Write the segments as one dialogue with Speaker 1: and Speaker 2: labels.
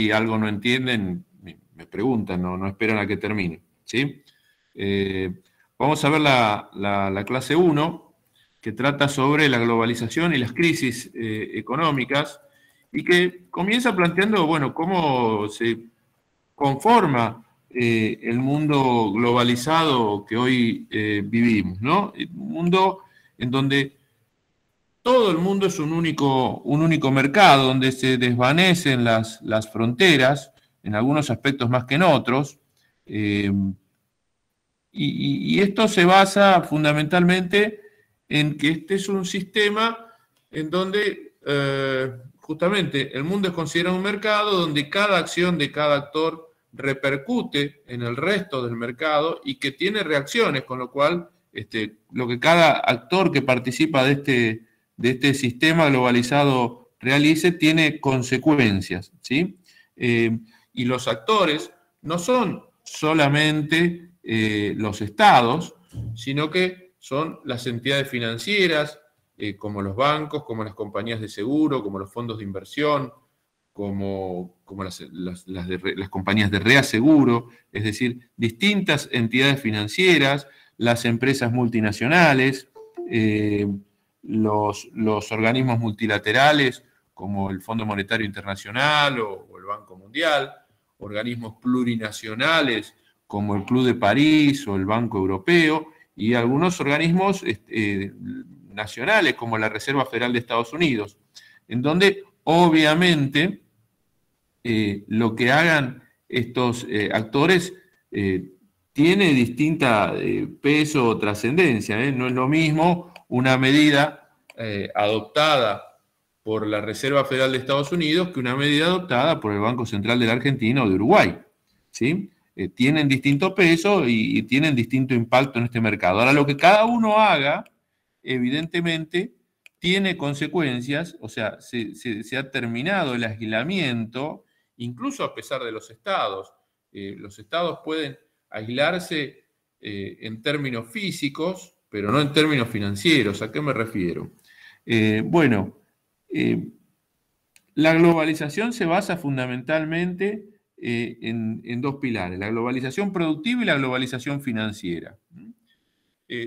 Speaker 1: si algo no entienden, me preguntan, no, esperan a que termine. ¿sí? Eh, vamos a ver la, clase 1, que trata sobre la globalización y las crisis eh, económicas, y que comienza planteando, bueno, cómo se conforma eh, el mundo globalizado que hoy vivimos, ¿no? Un mundo en donde todo el mundo es un único, un único mercado donde se desvanecen las, fronteras, en algunos aspectos más que en otros. Em, y, esto se basa fundamentalmente en que este es un sistema en donde eh, justamente el mundo es considerado un mercado donde cada acción de cada actor repercute en el resto del mercado y que tiene reacciones, con lo cual este, lo que cada actor que participa de este, de este sistema globalizado realice tiene consecuencias, ¿sí? Eh, y los actores no son solamente eh, los estados, sino que son las entidades financieras, eh, como los bancos, como las compañías de seguro, como los fondos de inversión, como, como las, las, compañías de reaseguro, es decir, distintas entidades financieras, las empresas multinacionales, los, organismos multilaterales como el Fondo Monetario Internacional o, el Banco Mundial, organismos plurinacionales como el Club de París o el Banco Europeo y algunos organismos este, eh, nacionales como la Reserva Federal de Estados Unidos, en donde obviamente eh, lo que hagan estos eh, actores tiene distinta peso o trascendencia, no es lo mismo una medida eh, adoptada por la Reserva Federal de Estados Unidos que una medida adoptada por el Banco Central de la Argentina o de Uruguay. ¿sí? Eh, tienen distinto peso y, tienen distinto impacto en este mercado. Ahora, lo que cada uno haga, evidentemente, tiene consecuencias, o sea, se, ha terminado el aislamiento, incluso a pesar de los estados. Eh, los estados pueden aislarse en términos físicos, pero no en términos financieros. ¿A qué me refiero? Eh, bueno, eh, la globalización se basa fundamentalmente eh, en, dos pilares, la globalización productiva y la globalización financiera.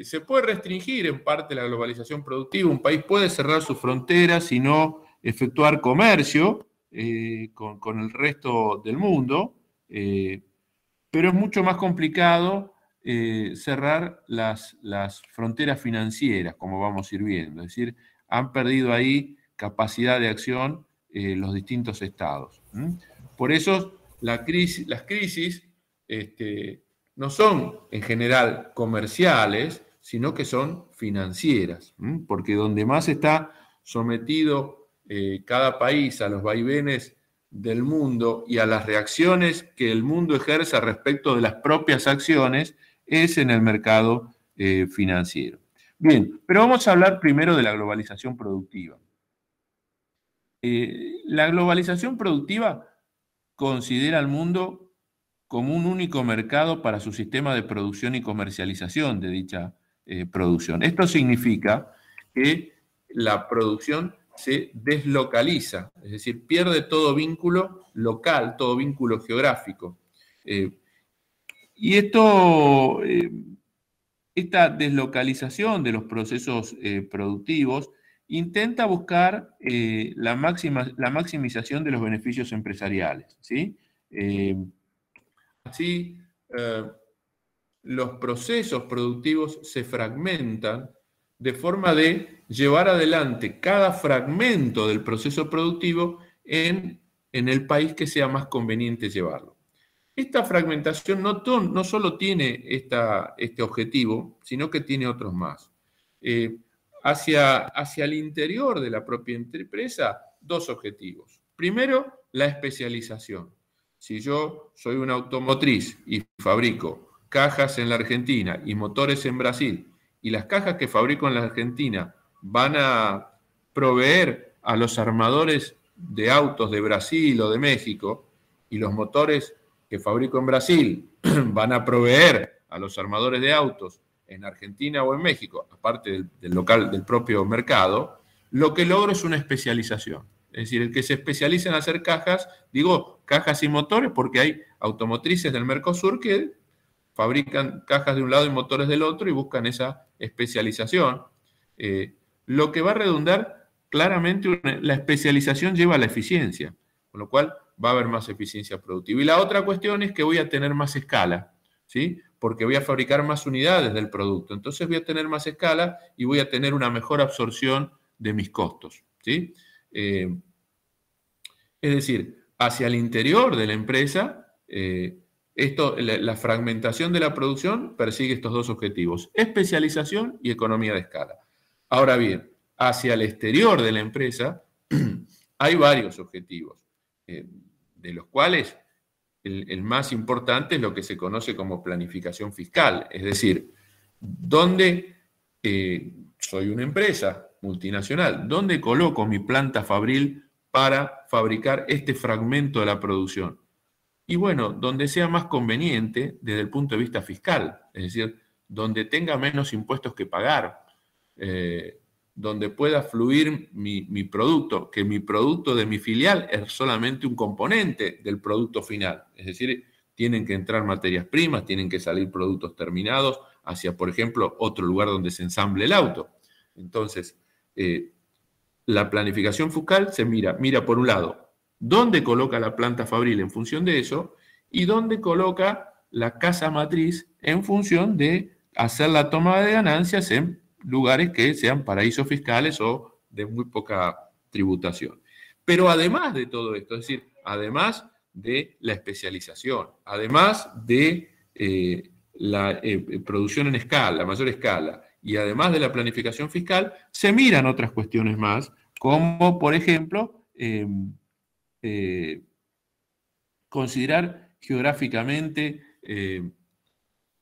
Speaker 1: se puede restringir en parte la globalización productiva, un país puede cerrar sus fronteras y no efectuar comercio con, con, el resto del mundo, pero es mucho más complicado eh, cerrar las, fronteras financieras, como vamos a ir viendo. Es decir, han perdido ahí capacidad de acción eh, los distintos estados. Por eso la crisis, las crisis este, no son en general comerciales, sino que son financieras, porque donde más está sometido eh, cada país a los vaivenes del mundo y a las reacciones que el mundo ejerce respecto de las propias acciones, es en el mercado eh, financiero. Bien, pero vamos a hablar primero de la globalización productiva. Eh, la globalización productiva considera al mundo como un único mercado para su sistema de producción y comercialización de dicha eh, producción. Esto significa que la producción se deslocaliza, es decir, pierde todo vínculo local, todo vínculo geográfico. Y esto, eh, esta deslocalización de los procesos eh, productivos intenta buscar eh, la, máxima, la maximización de los beneficios empresariales. así, los procesos productivos se fragmentan de forma de llevar adelante cada fragmento del proceso productivo en el país que sea más conveniente llevarlo. Esta fragmentación no, solo tiene esta, este objetivo, sino que tiene otros más. Eh, hacia, hacia el interior de la propia empresa, dos objetivos. Primero, la especialización. Si yo soy una automotriz y fabrico cajas en la Argentina y motores en Brasil, y las cajas que fabrico en la Argentina van a proveer a los armadores de autos de Brasil o de México, y los motores que fabrico en Brasil van a proveer a los armadores de autos en Argentina o en México, aparte del, local del propio mercado, lo que logro es una especialización. Es decir, el que se especializa en hacer cajas, digo cajas y motores, porque hay automotrices del Mercosur que fabrican cajas de un lado y motores del otro y buscan esa especialización. Eh, lo que va a redundar claramente, la especialización lleva a la eficiencia, con lo cual va a haber más eficiencia productiva. Y la otra cuestión es que voy a tener más escala, ¿sí? Porque voy a fabricar más unidades del producto. Entonces voy a tener más escala y voy a tener una mejor absorción de mis costos, ¿sí? Eh, es decir, hacia el interior de la empresa, eh, esto, la, fragmentación de la producción persigue estos dos objetivos, especialización y economía de escala. Ahora bien, hacia el exterior de la empresa hay varios objetivos. Eh, de los cuales el, más importante es lo que se conoce como planificación fiscal, es decir, dónde eh, soy una empresa multinacional, dónde coloco mi planta fabril para fabricar este fragmento de la producción. Y bueno, donde sea más conveniente desde el punto de vista fiscal, es decir, donde tenga menos impuestos que pagar. Eh, donde pueda fluir mi, producto, que mi producto de mi filial es solamente un componente del producto final. Es decir, tienen que entrar materias primas, tienen que salir productos terminados hacia, por ejemplo, otro lugar donde se ensamble el auto. Entonces, eh, la planificación fiscal se mira, mira por un lado, dónde coloca la planta fabril en función de eso y dónde coloca la casa matriz en función de hacer la toma de ganancias en lugares que sean paraísos fiscales o de muy poca tributación. Pero además de todo esto, es decir, además de la especialización, además de eh, la eh, producción en escala, mayor escala, y además de la planificación fiscal, se miran otras cuestiones más, como por ejemplo em, eh, considerar geográficamente em,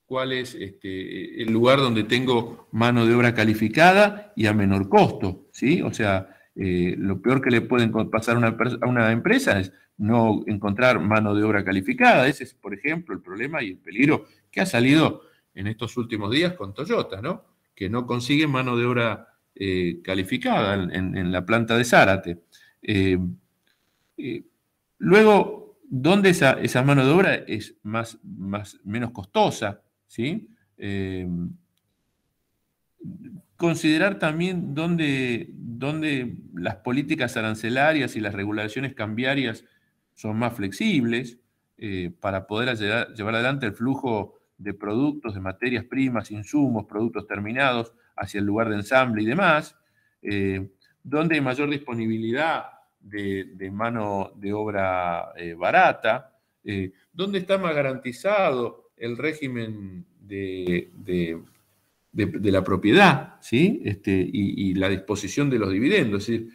Speaker 1: cuál es este, el lugar donde tengo mano de obra calificada y a menor costo, ¿sí? O sea, eh, lo peor que le puede pasar a una, empresa es no encontrar mano de obra calificada. Ese es, por ejemplo, el problema y el peligro que ha salido en estos últimos días con Toyota, ¿no? Que no consigue mano de obra eh, calificada en, la planta de Zárate. Eh, luego, ¿dónde esa, mano de obra es más, más, menos costosa? Eh, considerar también dónde, las políticas arancelarias y las regulaciones cambiarias son más flexibles eh, para poder llevar, adelante el flujo de productos, de materias primas, insumos, productos terminados hacia el lugar de ensamble y demás, eh, dónde hay mayor disponibilidad de, mano de obra barata, dónde está más garantizado el régimen de, la propiedad ¿sí? Este, y, la disposición de los dividendos. Es decir,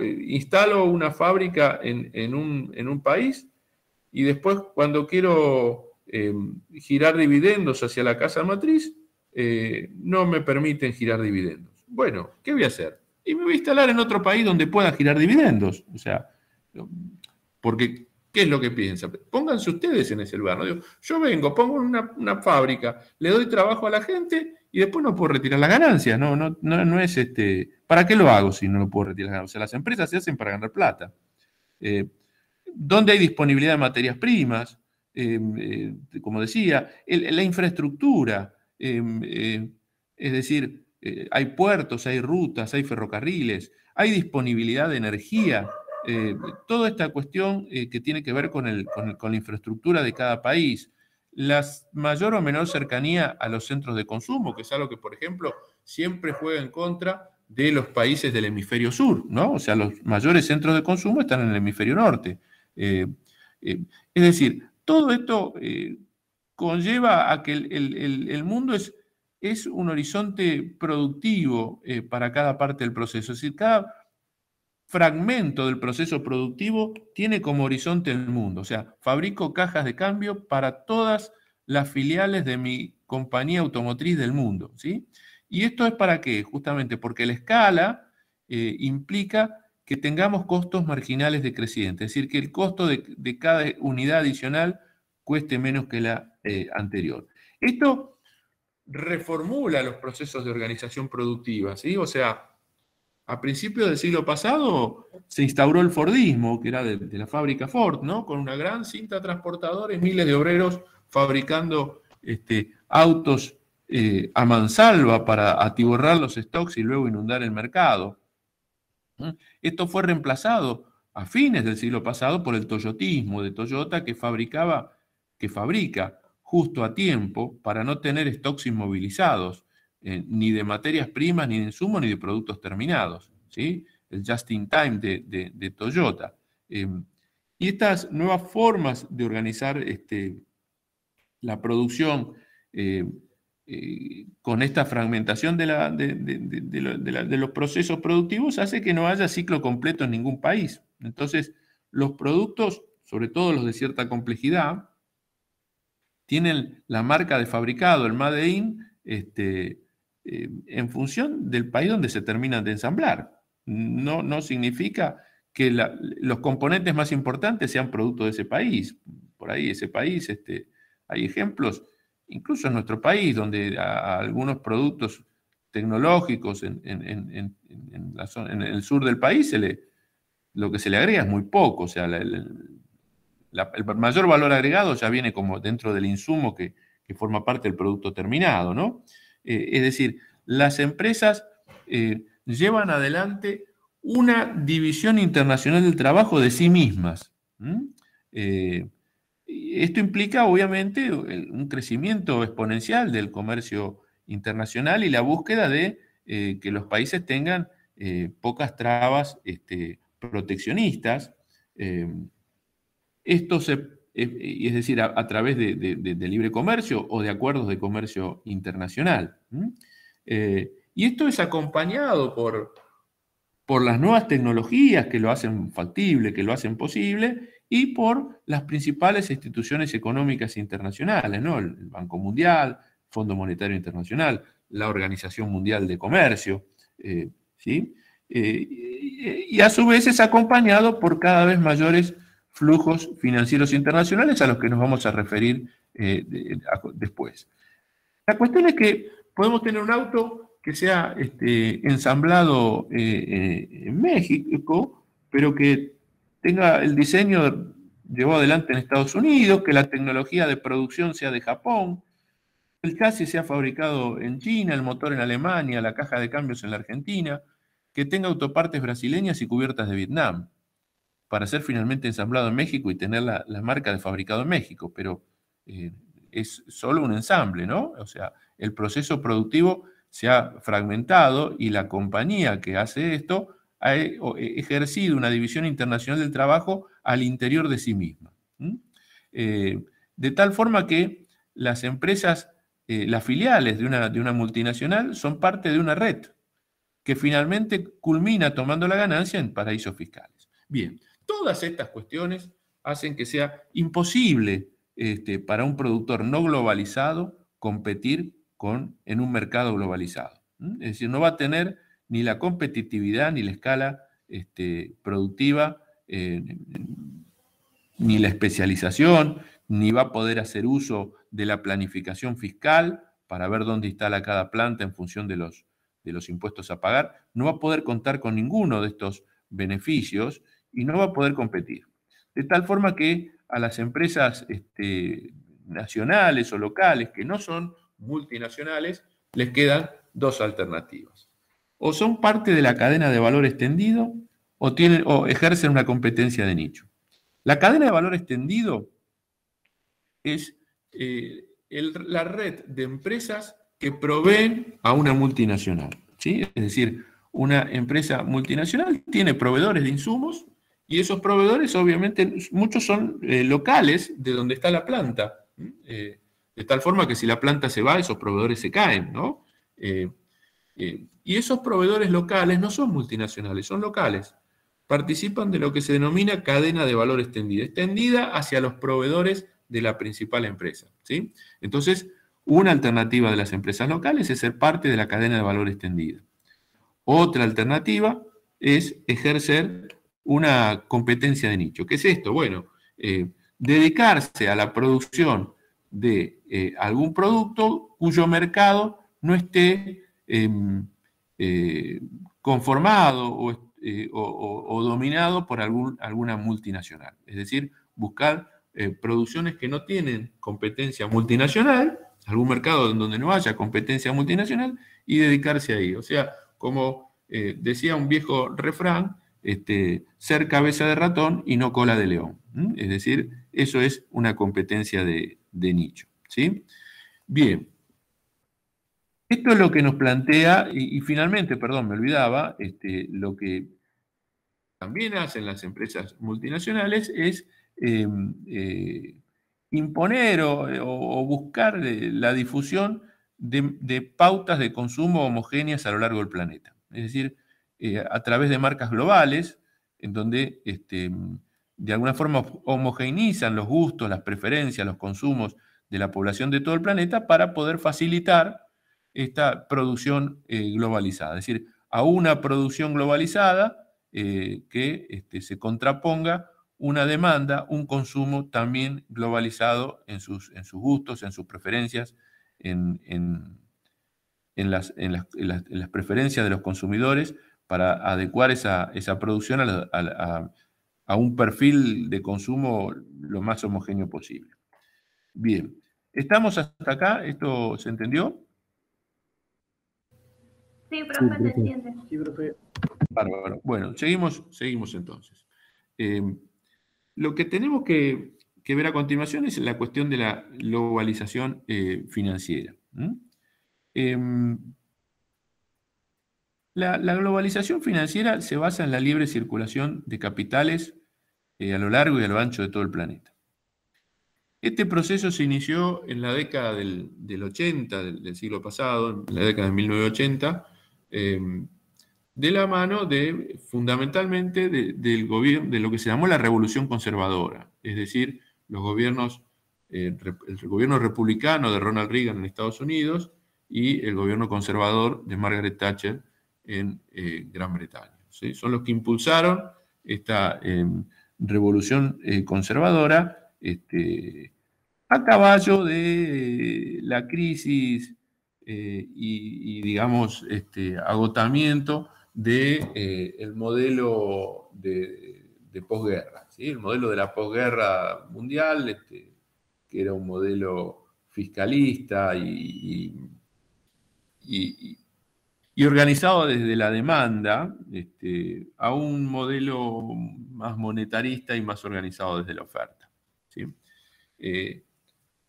Speaker 1: eh, instalo una fábrica en, un, país y después cuando quiero em, girar dividendos hacia la casa matriz, eh, no me permiten girar dividendos. Bueno, ¿qué voy a hacer? Y me voy a instalar en otro país donde pueda girar dividendos. O sea, porque ¿Qué es lo que piensa? Pónganse ustedes en ese lugar. yo vengo, pongo una, fábrica, le doy trabajo a la gente y después no puedo retirar las ganancias. No, no, no, es este. ¿Para qué lo hago si no lo puedo retirar las ganancias? las empresas se hacen para ganar plata. Eh, ¿Dónde hay disponibilidad de materias primas? Eh, eh, como decía, la infraestructura. Eh, es decir, hay puertos, hay rutas, hay ferrocarriles, hay disponibilidad de energía eh, toda esta cuestión eh, que tiene que ver con, la infraestructura de cada país, la mayor o menor cercanía a los centros de consumo, que es algo que, por ejemplo, siempre juega en contra de los países del hemisferio sur, ¿no? O sea, los mayores centros de consumo están en el hemisferio norte. Eh, es decir, todo esto conlleva a que el, mundo es, es, un horizonte productivo para cada parte del proceso. Es decir, cada, fragmento del proceso productivo tiene como horizonte el mundo. O sea, fabrico cajas de cambio para todas las filiales de mi compañía automotriz del mundo. ¿sí? ¿Y esto es para qué? Justamente porque la escala eh, implica que tengamos costos marginales decrecientes, es decir, que el costo de, cada unidad adicional cueste menos que la eh, anterior. Esto reformula los procesos de organización productiva, ¿sí? O sea, a principios del siglo pasado se instauró el Fordismo, que era de, la fábrica Ford, ¿no? Con una gran cinta transportadora miles de obreros fabricando este, autos eh, a mansalva para atiborrar los stocks y luego inundar el mercado. ¿Mm? Esto fue reemplazado a fines del siglo pasado por el toyotismo de Toyota que fabricaba, que fabrica justo a tiempo para no tener stocks inmovilizados. Eh, ni de materias primas, ni de insumos, ni de productos terminados. ¿sí? El just in time de, Toyota. Em, y estas nuevas formas de organizar este, la producción eh, eh, con esta fragmentación de, de, los procesos productivos hace que no haya ciclo completo en ningún país. Entonces, los productos, sobre todo los de cierta complejidad, tienen la marca de fabricado, el Made in, este, eh, en función del país donde se terminan de ensamblar. No, no significa que los componentes más importantes sean producto de ese país. Por ahí ese país, este, hay ejemplos, incluso en nuestro país, donde a, algunos productos tecnológicos en, el sur del país se le, lo que se le agrega es muy poco. O sea, el mayor valor agregado ya viene como dentro del insumo que, que forma parte del producto terminado, ¿no? Eh, es decir, las empresas eh, llevan adelante una división internacional del trabajo de sí mismas. Eh, esto implica, obviamente, un crecimiento exponencial del comercio internacional y la búsqueda de que los países tengan pocas trabas este, proteccionistas. esto se es decir, a, través de, libre comercio o de acuerdos de comercio internacional. Eh, y esto es acompañado por, por las nuevas tecnologías que lo hacen factible, que lo hacen posible, y por las principales instituciones económicas internacionales, El Banco Mundial, Fondo Monetario Internacional, la Organización Mundial de Comercio, eh, ¿sí? Eh, y a su vez es acompañado por cada vez mayores flujos financieros internacionales a los que nos vamos a referir eh, después. La cuestión es que podemos tener un auto que sea este, ensamblado eh, eh, en México, pero que tenga el diseño llevado adelante en Estados Unidos, que la tecnología de producción sea de Japón, el chasis sea fabricado en China, el motor en Alemania, la caja de cambios en la Argentina, que tenga autopartes brasileñas y cubiertas de Vietnam para ser finalmente ensamblado en México y tener la, marcas marca de fabricado en México, pero eh, es solo un ensamble, ¿no? O sea, el proceso productivo se ha fragmentado y la compañía que hace esto ha eh, eh, ejercido una división internacional del trabajo al interior de sí misma. de tal forma que las empresas, las filiales de una, de una multinacional son parte de una red que finalmente culmina tomando la ganancia en paraísos fiscales. Bien, Todas estas cuestiones hacen que sea imposible este, para un productor no globalizado competir con, en un mercado globalizado. Es decir, no va a tener ni la competitividad, ni la escala este, productiva, ni la especialización, ni va a poder hacer uso de la planificación fiscal para ver dónde instala cada planta en función de los impuestos a pagar. No va a poder contar con ninguno de estos beneficios y no va a poder competir. De tal forma que a las empresas este, nacionales o locales que no son multinacionales, les quedan dos alternativas. O son parte de la cadena de valor extendido o, tienen, o ejercen una competencia de nicho. La cadena de valor extendido es eh, la red de empresas que proveen a una multinacional. ¿sí? Es decir, una empresa multinacional tiene proveedores de insumos y esos proveedores, obviamente, muchos son eh, locales de donde está la planta. Eh, de tal forma que si la planta se va, esos proveedores se caen, ¿no? Eh, y esos proveedores locales no son multinacionales, son locales. Participan de lo que se denomina cadena de valor extendida, extendida hacia los proveedores de la principal empresa. ¿sí? Entonces, una alternativa de las empresas locales es ser parte de la cadena de valor extendida. Otra alternativa es ejercer una competencia de nicho. ¿Qué es esto? Bueno, eh, dedicarse a la producción de eh, algún producto cuyo mercado no esté em, eh, conformado o, dominado por algún, alguna multinacional. Es decir, buscar producciones que no tienen competencia multinacional, algún mercado donde no haya competencia multinacional, y dedicarse ahí. O sea, como decía un viejo refrán, este, ser cabeza de ratón y no cola de león. Es decir, eso es una competencia de, nicho. Bien. Esto es lo que nos plantea, y, finalmente, perdón, me olvidaba, este, lo que también hacen las empresas multinacionales es em, eh, imponer o, buscar la difusión de, pautas de consumo homogéneas a lo largo del planeta. Es decir, eh, a través de marcas globales, en donde este, de alguna forma homogeneizan los gustos, las preferencias, los consumos de la población de todo el planeta para poder facilitar esta producción eh, globalizada. Es decir, a una producción globalizada eh, que este, se contraponga una demanda, un consumo también globalizado en sus, gustos, en sus preferencias, en las preferencias de los consumidores para adecuar esa, producción a, un perfil de consumo lo más homogéneo posible. Bien, ¿estamos hasta acá? ¿Esto se entendió? Sí, profe, entiende. Sí, profe. Bárbaro. Bueno, seguimos, seguimos entonces. Eh, lo que tenemos que, ver a continuación es la cuestión de la globalización eh, financiera. La, globalización financiera se basa en la libre circulación de capitales eh, a lo largo y a lo ancho de todo el planeta. Este proceso se inició en la década del, 80, del, siglo pasado, en la década de 1980, em, de la mano de, fundamentalmente, de, del gobierno, de lo que se llamó la revolución conservadora, es decir, los gobiernos, eh, el gobierno republicano de Ronald Reagan en Estados Unidos y el gobierno conservador de Margaret Thatcher en eh, Gran Bretaña. Son los que impulsaron esta em, revolución eh, conservadora este, a caballo de eh, la crisis y, digamos, este, agotamiento del de, el modelo de, posguerra, ¿sí? el modelo de la posguerra mundial, este, que era un modelo fiscalista y y organizado desde la demanda este, a un modelo más monetarista y más organizado desde la oferta. Eh,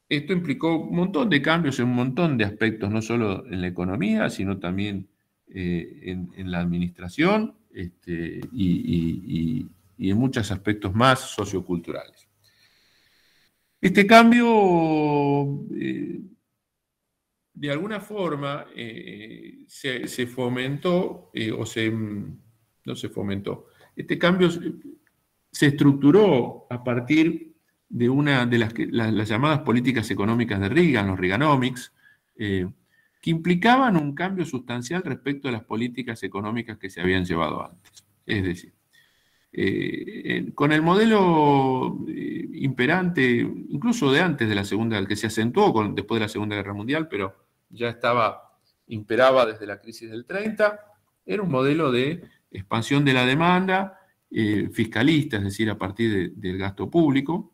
Speaker 1: esto implicó un montón de cambios en un montón de aspectos, no solo en la economía, sino también eh, en, la administración este, y, en muchos aspectos más socioculturales. Este cambio eh, de alguna forma eh, se, fomentó, eh, o se, mm, no se fomentó, este cambio se, estructuró a partir de una de las, llamadas políticas económicas de Reagan, los Reaganomics, eh, que implicaban un cambio sustancial respecto a las políticas económicas que se habían llevado antes. Es decir, con el modelo imperante, incluso de antes de la Segunda, que se acentuó después de la Segunda Guerra Mundial, pero ya estaba, imperaba desde la crisis del 30, era un modelo de expansión de la demanda eh, fiscalista, es decir, a partir del gasto público.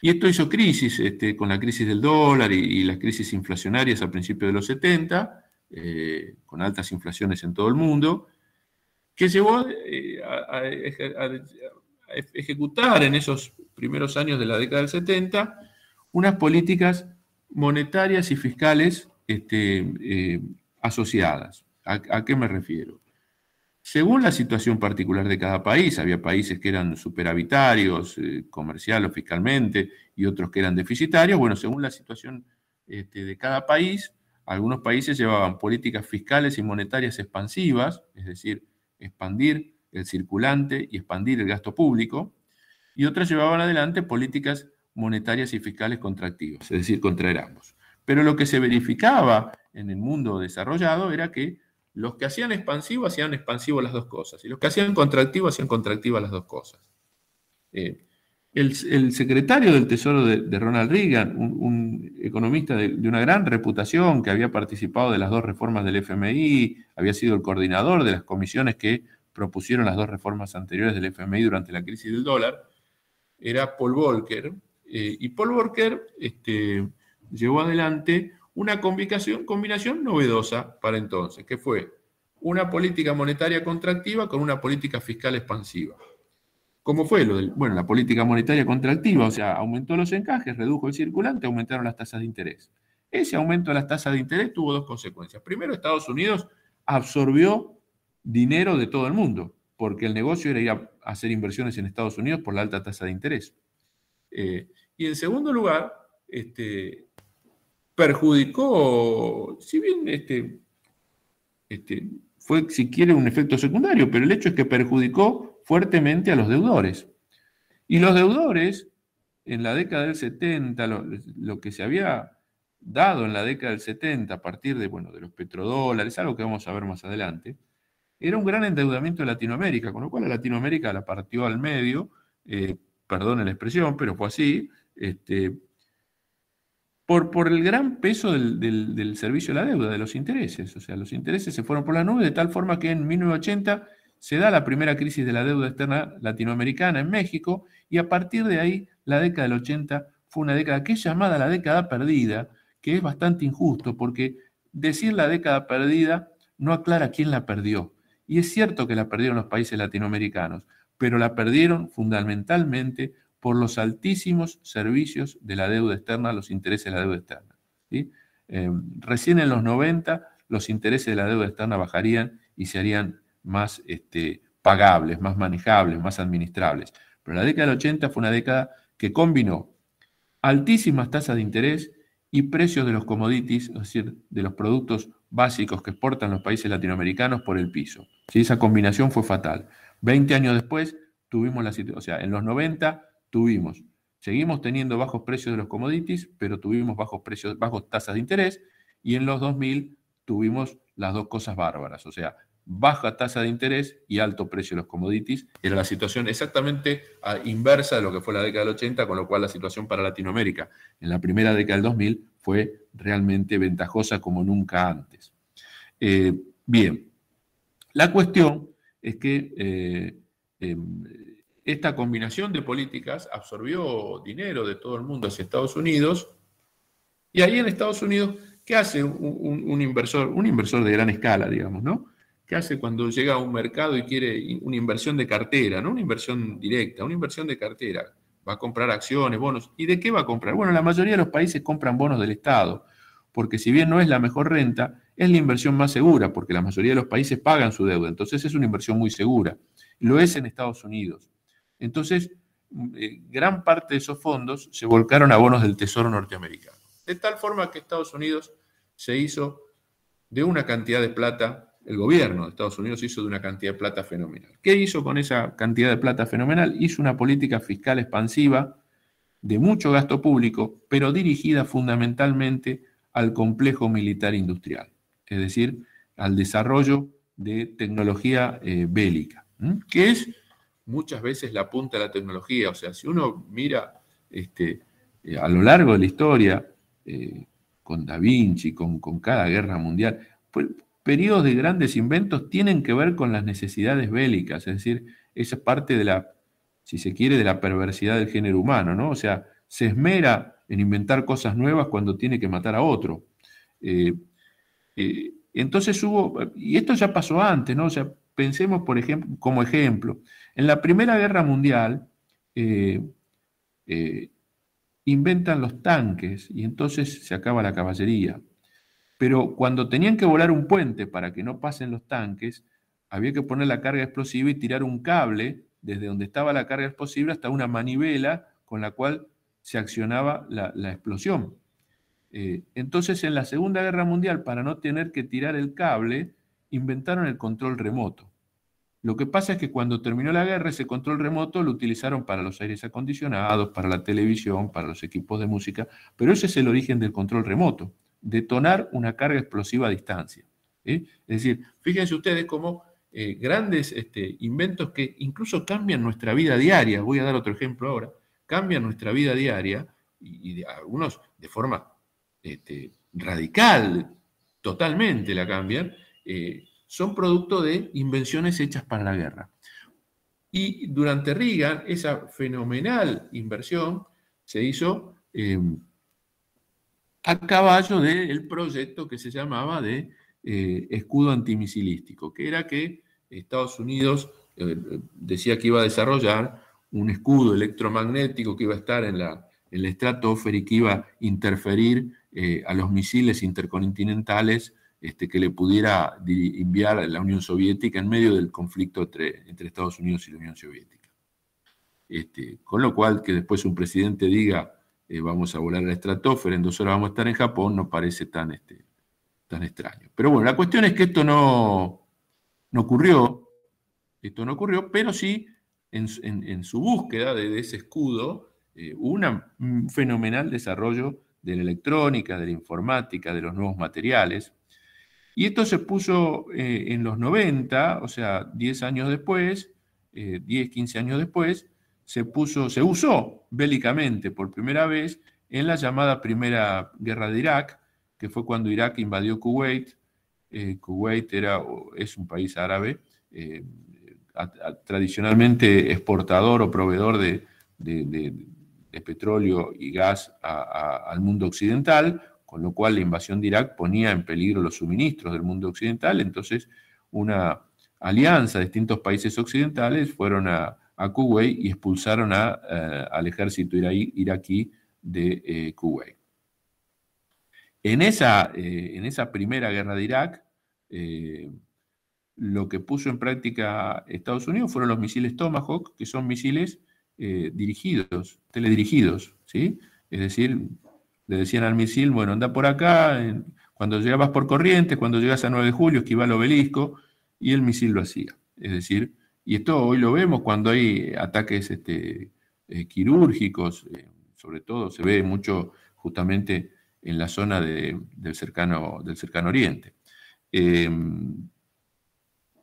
Speaker 1: Y esto hizo crisis este, con la crisis del dólar y, las crisis inflacionarias a principios de los 70, eh, con altas inflaciones en todo el mundo, que llevó a, eh, ejecutar en esos primeros años de la década del 70 unas políticas monetarias y fiscales este, eh, asociadas. ¿A, qué me refiero? Según la situación particular de cada país, había países que eran superavitarios, eh, comercial o fiscalmente, y otros que eran deficitarios. Bueno, según la situación este, de cada país, algunos países llevaban políticas fiscales y monetarias expansivas, es decir, expandir el circulante y expandir el gasto público, y otras llevaban adelante políticas monetarias y fiscales contractivas, es decir, contraer ambos. Pero lo que se verificaba en el mundo desarrollado era que los que hacían expansivo hacían expansivo las dos cosas, y los que hacían contractivo hacían contractiva las dos cosas. Eh, el, secretario del Tesoro de, Ronald Reagan, un, economista de, de, una gran reputación que había participado de las dos reformas del FMI, había sido el coordinador de las comisiones que propusieron las dos reformas anteriores del FMI durante la crisis del dólar, era Paul Volcker, eh, y Paul Walker este, llevó adelante una combinación, novedosa para entonces, que fue una política monetaria contractiva con una política fiscal expansiva. ¿Cómo fue lo bueno, la política monetaria contractiva? O sea, aumentó los encajes, redujo el circulante, aumentaron las tasas de interés. Ese aumento de las tasas de interés tuvo dos consecuencias. Primero, Estados Unidos absorbió dinero de todo el mundo, porque el negocio era ir a hacer inversiones en Estados Unidos por la alta tasa de interés. Eh, y en segundo lugar, este, perjudicó, si bien este, este, fue, si quiere, un efecto secundario, pero el hecho es que perjudicó fuertemente a los deudores. Y los deudores, en la década del 70, lo, que se había dado en la década del 70 a partir de, bueno, de los petrodólares, algo que vamos a ver más adelante, era un gran endeudamiento de Latinoamérica, con lo cual a Latinoamérica la partió al medio, eh, perdone la expresión, pero fue así, este, por, por, el gran peso del, servicio de la deuda, de los intereses. O sea, los intereses se fueron por la nube de tal forma que en 1980 se da la primera crisis de la deuda externa latinoamericana en México y a partir de ahí la década del 80 fue una década que es llamada la década perdida, que es bastante injusto porque decir la década perdida no aclara quién la perdió. Y es cierto que la perdieron los países latinoamericanos, pero la perdieron fundamentalmente por los altísimos servicios de la deuda externa, los intereses de la deuda externa. Eh, recién en los 90 los intereses de la deuda externa bajarían y se harían más este, pagables, más manejables, más administrables. Pero la década del 80 fue una década que combinó altísimas tasas de interés y precios de los commodities, es decir, de los productos básicos que exportan los países latinoamericanos por el piso. Esa combinación fue fatal. 20 años después tuvimos la situación, o sea, en los 90 tuvimos, seguimos teniendo bajos precios de los commodities, pero tuvimos bajos precios, bajos tasas de interés, y en los 2000 tuvimos las dos cosas bárbaras, o sea, baja tasa de interés y alto precio de los commodities. Era la situación exactamente ah, inversa de lo que fue la década del 80, con lo cual la situación para Latinoamérica en la primera década del 2000 fue realmente ventajosa como nunca antes. Eh, bien, la cuestión es que eh, em, esta combinación de políticas absorbió dinero de todo el mundo hacia Estados Unidos y ahí en Estados Unidos, ¿qué hace un, inversor, un inversor de gran escala, digamos, ¿no? ¿Qué hace cuando llega a un mercado y quiere una inversión de cartera, no una inversión directa, una inversión de cartera? Va a comprar acciones, bonos. ¿Y de qué va a comprar? Bueno, la mayoría de los países compran bonos del Estado, porque si bien no es la mejor renta, es la inversión más segura, porque la mayoría de los países pagan su deuda, entonces es una inversión muy segura. Lo es en Estados Unidos. Entonces, mm, eh, gran parte de esos fondos se volcaron a bonos del Tesoro norteamericano. De tal forma que Estados Unidos se hizo de una cantidad de plata, el gobierno de Estados Unidos hizo de una cantidad de plata fenomenal. ¿Qué hizo con esa cantidad de plata fenomenal? Hizo una política fiscal expansiva de mucho gasto público, pero dirigida fundamentalmente al complejo militar industrial es decir, al desarrollo de tecnología eh, bélica, que es muchas veces la punta de la tecnología. O sea, si uno mira este, eh, a lo largo de la historia, eh, con Da Vinci, con, con cada guerra mundial, pues, periodos de grandes inventos tienen que ver con las necesidades bélicas, es decir, esa parte de la, si se quiere, de la perversidad del género humano, ¿no? O sea, se esmera en inventar cosas nuevas cuando tiene que matar a otro. Eh, entonces hubo, y esto ya pasó antes, ¿no? O sea, pensemos por ejemplo, como ejemplo, en la Primera Guerra Mundial eh, eh, inventan los tanques y entonces se acaba la caballería. Pero cuando tenían que volar un puente para que no pasen los tanques, había que poner la carga explosiva y tirar un cable desde donde estaba la carga explosiva hasta una manivela con la cual se accionaba la explosión. Eh, entonces, en la Segunda Guerra Mundial, para no tener que tirar el cable, inventaron el control remoto. Lo que pasa es que cuando terminó la guerra, ese control remoto lo utilizaron para los aires acondicionados, para la televisión, para los equipos de música, pero ese es el origen del control remoto, detonar una carga explosiva a distancia. Es decir, fíjense ustedes cómo eh, grandes este, inventos que incluso cambian nuestra vida diaria, voy a dar otro ejemplo ahora, cambian nuestra vida diaria y, de, algunos de forma este, radical, totalmente la cambian, eh, son producto de invenciones hechas para la guerra. Y durante Reagan, esa fenomenal inversión se hizo em, a caballo del proyecto que se llamaba de eh, escudo antimisilístico, que era que Estados Unidos eh, decía que iba a desarrollar un escudo electromagnético que iba a estar en la, en la estratosfera y que iba a interferir eh, a los misiles intercontinentales este, que le pudiera enviar a la Unión Soviética en medio del conflicto entre, Estados Unidos y la Unión Soviética. Este, con lo cual, que después un presidente diga, eh, vamos a volar a la estratosfera, en dos horas vamos a estar en Japón, no parece tan, este, tan extraño. Pero bueno, la cuestión es que esto no, no ocurrió, esto no ocurrió, pero sí en, su búsqueda de, ese escudo, hubo eh, un fenomenal desarrollo de la electrónica, de la informática, de los nuevos materiales. Y esto se puso eh, en los 90, o sea, 10 años después, 10, eh, 15 años después, se, puso, se usó bélicamente por primera vez en la llamada Primera Guerra de Irak, que fue cuando Irak invadió Kuwait. Eh, Kuwait era, es un país árabe, tradicionalmente exportador o proveedor de de petróleo y gas al mundo occidental, con lo cual la invasión de Irak ponía en peligro los suministros del mundo occidental, entonces una alianza de distintos países occidentales fueron a, a Kuwait y expulsaron eh, al ejército iraquí de eh, Kuwait. En esa, eh, en esa, primera guerra de Irak, lo que puso en práctica Estados Unidos fueron los misiles Tomahawk, que son misiles eh, dirigidos, teledirigidos, ¿sí? Es decir, le decían al misil, bueno, anda por acá, cuando llegabas por Corrientes, cuando llegas a 9 de julio, esquiva el obelisco, y el misil lo hacía. Es decir, y esto hoy lo vemos cuando hay ataques este, eh, quirúrgicos, eh, sobre todo se ve mucho justamente en la zona de, del, cercano, del cercano oriente. Em,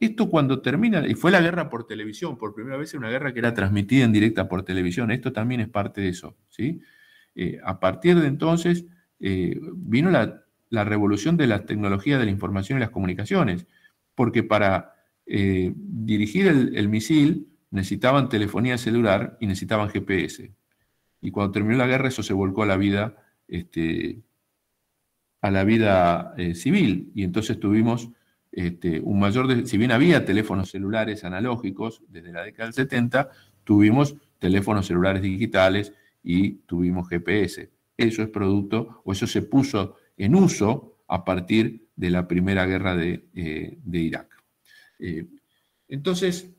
Speaker 1: esto cuando termina, y fue la guerra por televisión, por primera vez una guerra que era transmitida en directa por televisión, esto también es parte de eso. ¿sí? Eh, a partir de entonces eh, vino la, revolución de las tecnologías de la información y las comunicaciones, porque para eh, dirigir el, misil necesitaban telefonía celular y necesitaban GPS. Y cuando terminó la guerra eso se volcó a la vida, este, a la vida civil. Y entonces tuvimos este, un mayor, si bien había teléfonos celulares analógicos desde la década del 70, tuvimos teléfonos celulares digitales y tuvimos GPS. Eso es producto, o eso se puso en uso a partir de la primera guerra de, eh, Irak. Eh, entonces,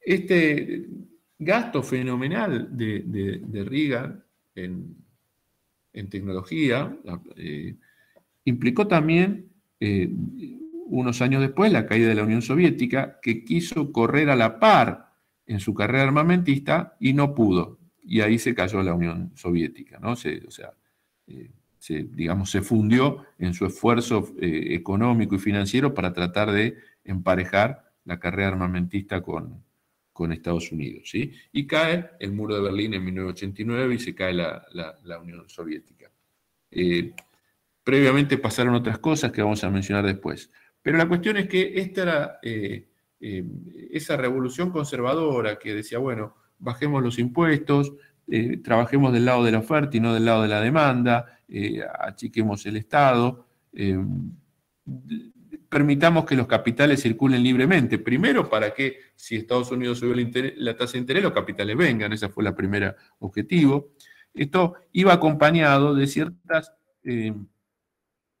Speaker 1: este gasto fenomenal de, Riga en, tecnología eh, implicó también eh, unos años después, la caída de la Unión Soviética, que quiso correr a la par en su carrera armamentista y no pudo. Y ahí se cayó la Unión Soviética, ¿no? Se, o sea, eh, digamos, se fundió en su esfuerzo eh, económico y financiero para tratar de emparejar la carrera armamentista con, con Estados Unidos. ¿sí? Y cae el muro de Berlín en 1989 y se cae la, Unión Soviética. Previamente pasaron otras cosas que vamos a mencionar después. Pero la cuestión es que esta eh, eh, esa revolución conservadora que decía, bueno, bajemos los impuestos, eh, trabajemos del lado de la oferta y no del lado de la demanda, achiquemos el Estado, permitamos que los capitales circulen libremente. Primero, para que si Estados Unidos sube la tasa de interés, los capitales vengan. esa fue el primer objetivo. Esto iba acompañado de ciertas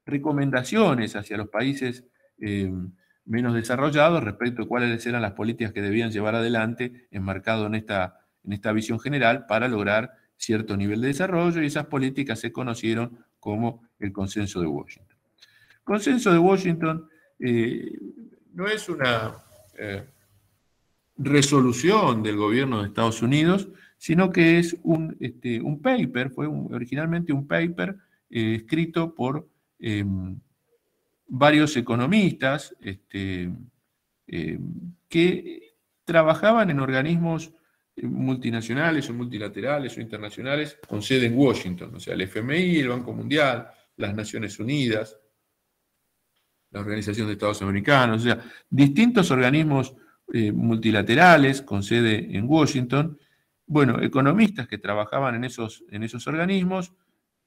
Speaker 1: recomendaciones hacia los países eh, menos desarrollados respecto a cuáles eran las políticas que debían llevar adelante, enmarcado en esta, en esta visión general, para lograr cierto nivel de desarrollo, y esas políticas se conocieron como el consenso de Washington. El consenso de Washington eh, no es una eh, resolución del gobierno de Estados Unidos, sino que es un, este, paper, fue originalmente un paper escrito por Em, varios economistas este, em, que trabajaban en organismos eh, multinacionales o multilaterales o internacionales con sede en Washington, o sea, el FMI, el Banco Mundial, las Naciones Unidas, la Organización de Estados Americanos, o sea, distintos organismos eh, multilaterales con sede en Washington. Bueno, economistas que trabajaban en esos, en esos organismos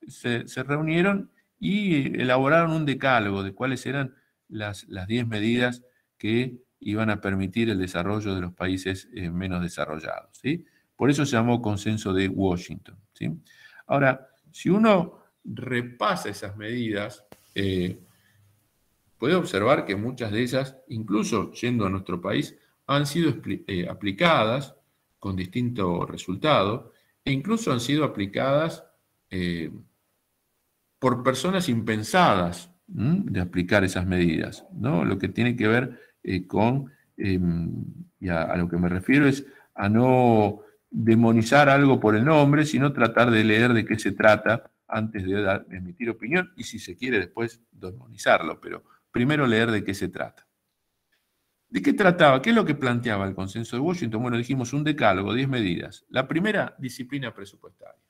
Speaker 1: se reunieron y elaboraron un decálogo de cuáles eran las 10 medidas que iban a permitir el desarrollo de los países eh, menos desarrollados. ¿sí? Por eso se llamó consenso de Washington. Ahora, si uno repasa esas medidas, eh, puede observar que muchas de ellas, incluso yendo a nuestro país, han sido eh, aplicadas con distinto resultado e incluso han sido aplicadas por personas impensadas de aplicar esas medidas, ¿no? Lo que tiene que ver eh, con, em, y a, lo que me refiero es a no demonizar algo por el nombre, sino tratar de leer de qué se trata antes de, emitir opinión y si se quiere después demonizarlo, pero primero leer de qué se trata. ¿De qué trataba? ¿Qué es lo que planteaba el consenso de Washington? Bueno, dijimos un decálogo, diez medidas. La primera, disciplina presupuestaria.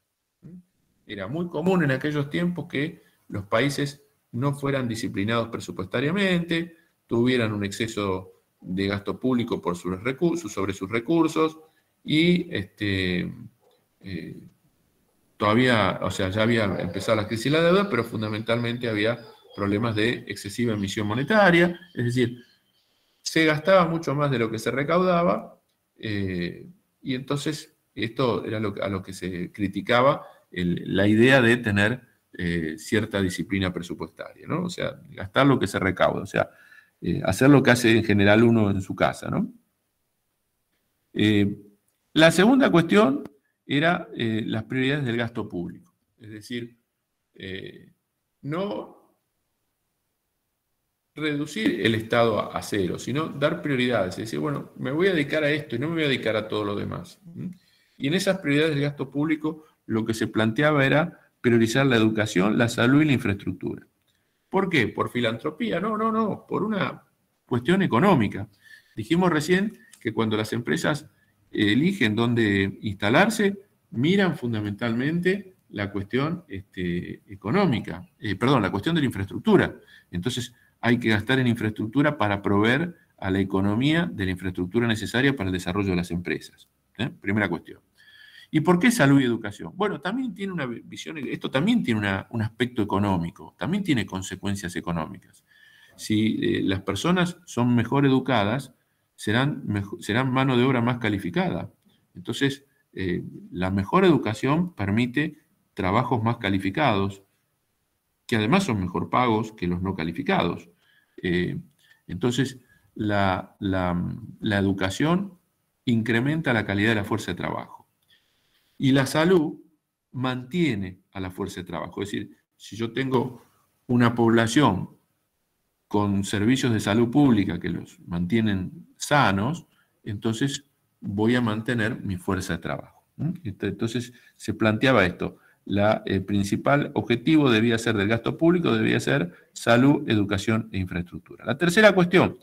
Speaker 1: Era muy común en aquellos tiempos que los países no fueran disciplinados presupuestariamente, tuvieran un exceso de gasto público sobre sus recursos y este, eh, todavía, o sea, ya había empezado la crisis de la deuda, pero fundamentalmente había problemas de excesiva emisión monetaria, es decir, se gastaba mucho más de lo que se recaudaba eh, y entonces esto era a lo que se criticaba la idea de tener eh, cierta disciplina presupuestaria, ¿no? O sea, gastar lo que se recauda, o sea, eh, hacer lo que hace en general uno en su casa, ¿no? Eh, la segunda cuestión era las prioridades del gasto público, es decir, no reducir el Estado a, cero, sino dar prioridades, es decir, bueno, me voy a dedicar a esto y no me voy a dedicar a todo lo demás. Y en esas prioridades del gasto público, lo que se planteaba era priorizar la educación, la salud y la infraestructura. ¿Por qué? ¿Por filantropía? No, no, no, por una cuestión económica. Dijimos recién que cuando las empresas eligen dónde instalarse, miran fundamentalmente la cuestión este, económica, eh, perdón, la cuestión de la infraestructura. Entonces hay que gastar en infraestructura para proveer a la economía de la infraestructura necesaria para el desarrollo de las empresas. ¿eh? Primera cuestión. ¿Y por qué salud y educación? Bueno, también tiene una visión, esto también tiene un aspecto económico, también tiene consecuencias económicas. Si eh, las personas son mejor educadas, serán, mano de obra más calificada. Entonces, eh, la mejor educación permite trabajos más calificados, que además son mejor pagos que los no calificados. Eh, entonces, la educación incrementa la calidad de la fuerza de trabajo. Y la salud mantiene a la fuerza de trabajo. Es decir, si yo tengo una población con servicios de salud pública que los mantienen sanos, entonces voy a mantener mi fuerza de trabajo. Este, entonces se planteaba esto. La, el eh, principal objetivo debía ser del gasto público, debía ser salud, educación e infraestructura. La tercera cuestión,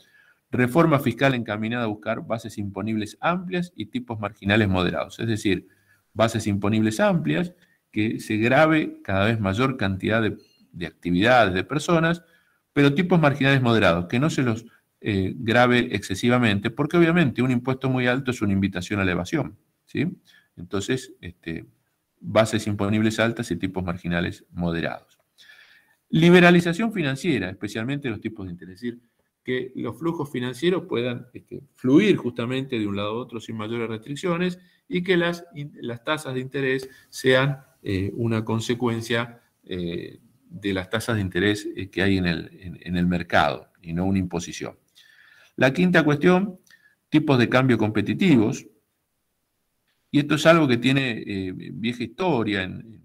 Speaker 1: reforma fiscal encaminada a buscar bases imponibles amplias y tipos marginales moderados. Es decir, bases imponibles amplias, que se grave cada vez mayor cantidad de, actividades, de personas, pero tipos marginales moderados, que no se los eh, grave excesivamente, porque obviamente un impuesto muy alto es una invitación a la evasión. ¿sí? Entonces, este, bases imponibles altas y tipos marginales moderados. Liberalización financiera, especialmente los tipos de interés, es decir, que los flujos financieros puedan este, fluir justamente de un lado a otro sin mayores restricciones y que las, las tasas de interés sean eh, una consecuencia eh, de las tasas de interés eh, que hay en el, mercado y no una imposición. La quinta cuestión, tipos de cambio competitivos. Y esto es algo que tiene vieja historia, en,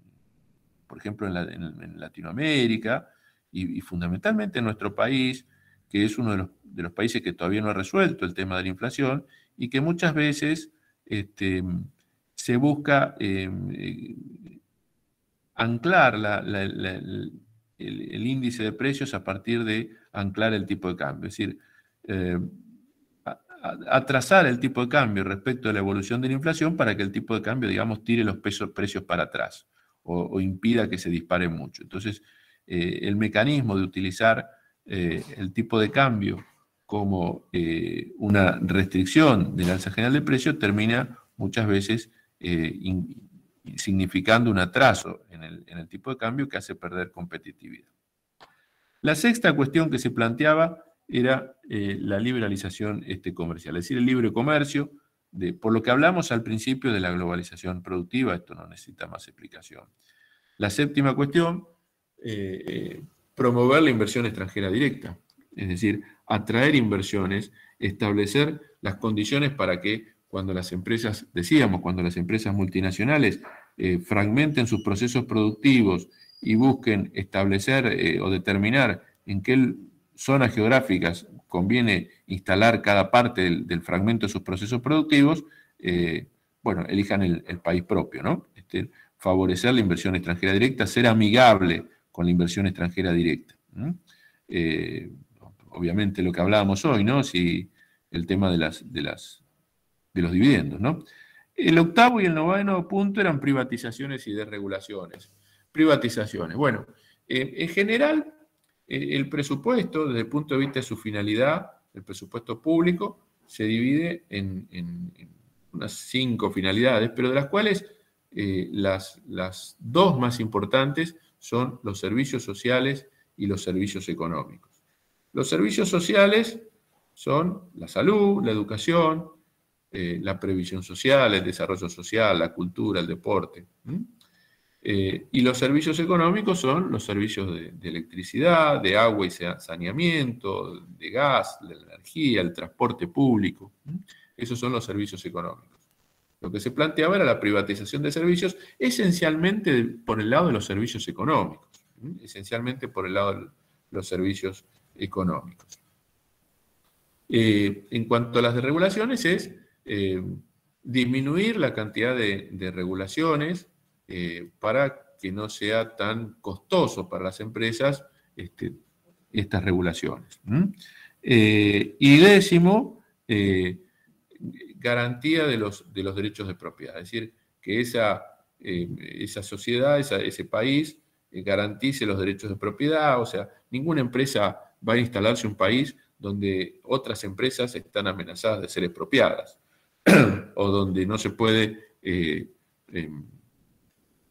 Speaker 1: por ejemplo, en, Latinoamérica y, fundamentalmente en nuestro país, que es uno de los, de los países que todavía no ha resuelto el tema de la inflación y que muchas veces este, se busca eh, anclar el, índice de precios a partir de anclar el tipo de cambio, es decir, eh, atrasar el tipo de cambio respecto a la evolución de la inflación para que el tipo de cambio, digamos, tire los precios para atrás o, impida que se dispare mucho. Entonces, eh, el mecanismo de utilizar el tipo de cambio como eh, una restricción del alza general de precio termina muchas veces eh, significando un atraso en el, tipo de cambio que hace perder competitividad. La sexta cuestión que se planteaba era eh, la liberalización este, comercial, es decir, el libre comercio, de, por lo que hablamos al principio de la globalización productiva, esto no necesita más explicación. La séptima cuestión, promover la inversión extranjera directa, es decir, atraer inversiones, establecer las condiciones para que cuando las empresas, decíamos, cuando las empresas multinacionales eh, fragmenten sus procesos productivos y busquen establecer eh, o determinar en qué zonas geográficas conviene instalar cada parte del, fragmento de sus procesos productivos, eh, bueno, elijan el, país propio, ¿no? Este, favorecer la inversión extranjera directa, ser amigable con la inversión extranjera directa obviamente lo que hablábamos hoy, ¿no? Si el tema de, las, de, las, de los dividendos, ¿no? El octavo y el noveno punto eran privatizaciones y desregulaciones. Privatizaciones. Bueno, eh, en general, eh, el presupuesto, desde el punto de vista de su finalidad, el presupuesto público, se divide en, unas cinco finalidades, pero de las cuales eh, las, las dos más importantes son los servicios sociales y los servicios económicos. Los servicios sociales son la salud, la educación, eh, la previsión social, el desarrollo social, la cultura, el deporte. Eh, y los servicios económicos son los servicios de, electricidad, de agua y saneamiento, de gas, de energía, el transporte público. Esos son los servicios económicos. Lo que se planteaba era la privatización de servicios, esencialmente por el lado de los servicios económicos, esencialmente por el lado de los servicios económicos. Eh, en cuanto a las regulaciones es eh, disminuir la cantidad de, regulaciones eh, para que no sea tan costoso para las empresas este, estas regulaciones. y décimo, garantía de los, derechos de propiedad, es decir, que esa, sociedad, ese país, garantice los derechos de propiedad, o sea, ninguna empresa va a instalarse un país donde otras empresas están amenazadas de ser expropiadas o donde no se puede eh, em,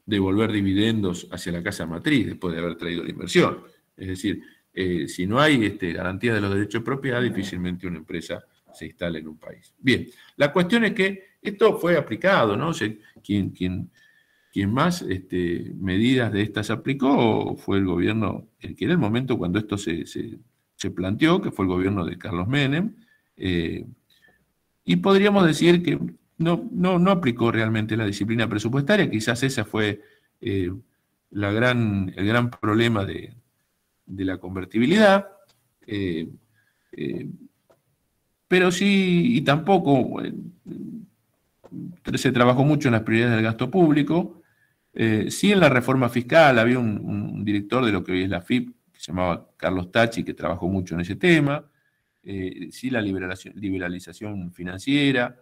Speaker 1: devolver dividendos hacia la casa matriz después de haber traído la inversión. Es decir, eh, si no hay este, garantía de los derechos de propiedad, difícilmente una empresa se instala en un país. Bien, la cuestión es que esto fue aplicado, ¿no? Quien más este, medidas de estas aplicó fue el gobierno, el que en el momento cuando esto se, planteó, que fue el gobierno de Carlos Menem, eh, y podríamos decir que no, no, aplicó realmente la disciplina presupuestaria, quizás ese fue eh, la gran, el gran problema de, la convertibilidad, eh, pero sí, y tampoco se trabajó mucho en las prioridades del gasto público, eh, sí, en la reforma fiscal había un, director de lo que hoy es la FIP, que se llamaba Carlos Tachi, que trabajó mucho en ese tema. Eh, sí, la liberalización, financiera.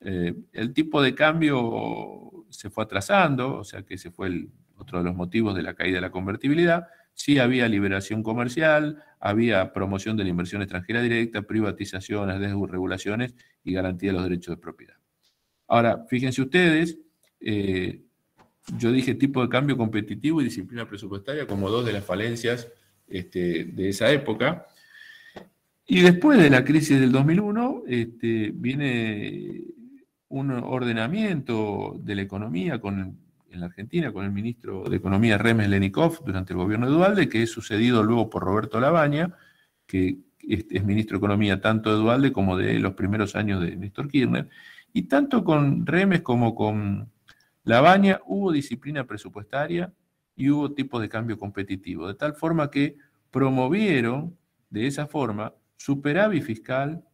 Speaker 1: Eh, el tipo de cambio se fue atrasando, o sea que ese fue el, otro de los motivos de la caída de la convertibilidad. Sí había liberación comercial, había promoción de la inversión extranjera directa, privatizaciones, desregulaciones y garantía de los derechos de propiedad. Ahora, fíjense ustedes, yo dije tipo de cambio competitivo y disciplina presupuestaria como dos de las falencias este, de esa época. Y después de la crisis del 2001 este, viene un ordenamiento de la economía en la Argentina con el ministro de Economía Remes Lenikov durante el gobierno de Dualde, que es sucedido luego por Roberto Labaña, que es, es ministro de Economía tanto de Dualde como de los primeros años de Néstor Kirchner. Y tanto con Remes como con la baña hubo disciplina presupuestaria y hubo tipos de cambio competitivo, de tal forma que promovieron de esa forma superávit fiscal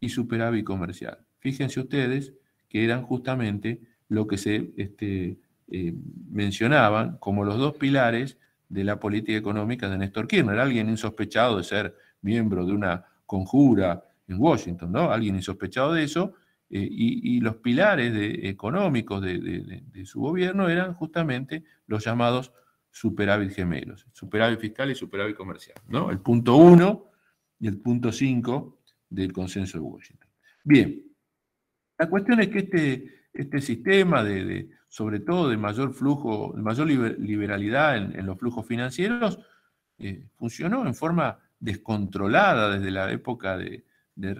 Speaker 1: y superávit comercial. Fíjense ustedes que eran justamente lo que se este, eh, mencionaban como los dos pilares de la política económica de Néstor Kirchner, alguien insospechado de ser miembro de una conjura en Washington, ¿no? Alguien insospechado de eso, eh, y, los pilares económicos de, su gobierno eran justamente los llamados superávit gemelos, superávit fiscal y superávit comercial, ¿no? El punto 1 y el punto 5 del consenso de Washington. Bien, la cuestión es que este, este sistema de, sobre todo de mayor flujo, mayor liberalidad en, los flujos financieros, eh, funcionó en forma descontrolada desde la época de, de,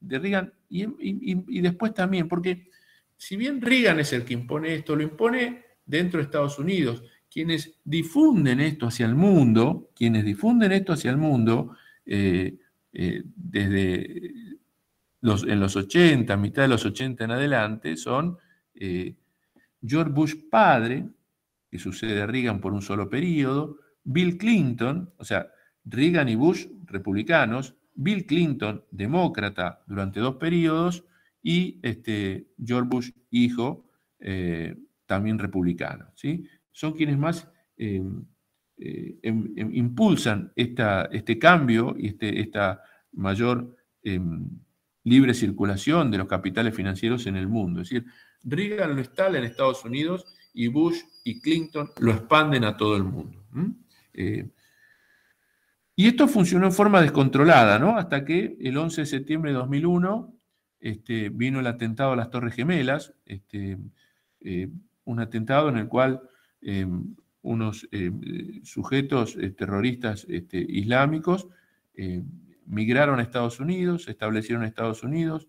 Speaker 1: de Reagan, y, después también, porque si bien Reagan es el que impone esto, lo impone dentro de Estados Unidos, quienes difunden esto hacia el mundo, quienes difunden esto hacia el mundo, eh, eh, desde los, en los 80, mitad de los 80 en adelante, son eh, George Bush padre, que sucede a Reagan por un solo periodo, Bill Clinton, o sea, Reagan y Bush republicanos, Bill Clinton, demócrata durante dos periodos, y este, George Bush, hijo, eh, también republicano. ¿sí? Son quienes más em, eh, em, em, impulsan este cambio y este, esta mayor libre circulación de los capitales financieros en el mundo. Es decir, Reagan lo instala en Estados Unidos y Bush y Clinton lo expanden a todo el mundo. Y esto funcionó en forma descontrolada, ¿no? Hasta que el 11 de septiembre de 2001 este, vino el atentado a las Torres Gemelas, este, eh, un atentado en el cual eh, unos eh, sujetos terroristas este, islámicos migraron a Estados Unidos, se establecieron en Estados Unidos,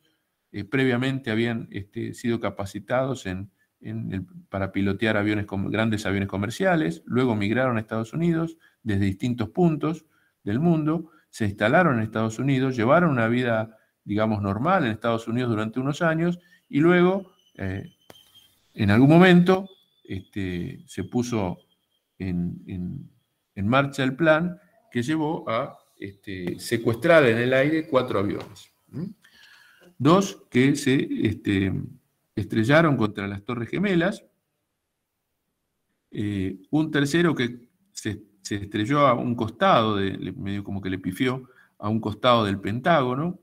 Speaker 1: previamente habían este, sido capacitados para pilotear aviones, grandes aviones comerciales, luego migraron a Estados Unidos desde distintos puntos, del mundo, se instalaron en Estados Unidos, llevaron una vida, digamos, normal en Estados Unidos durante unos años y luego, eh, en algún momento, este, se puso en, marcha el plan que llevó a este, secuestrar en el aire cuatro aviones. Dos que se este, estrellaron contra las Torres Gemelas, eh, un tercero que se se estrelló a un costado, de, medio como que le pifió, a un costado del Pentágono,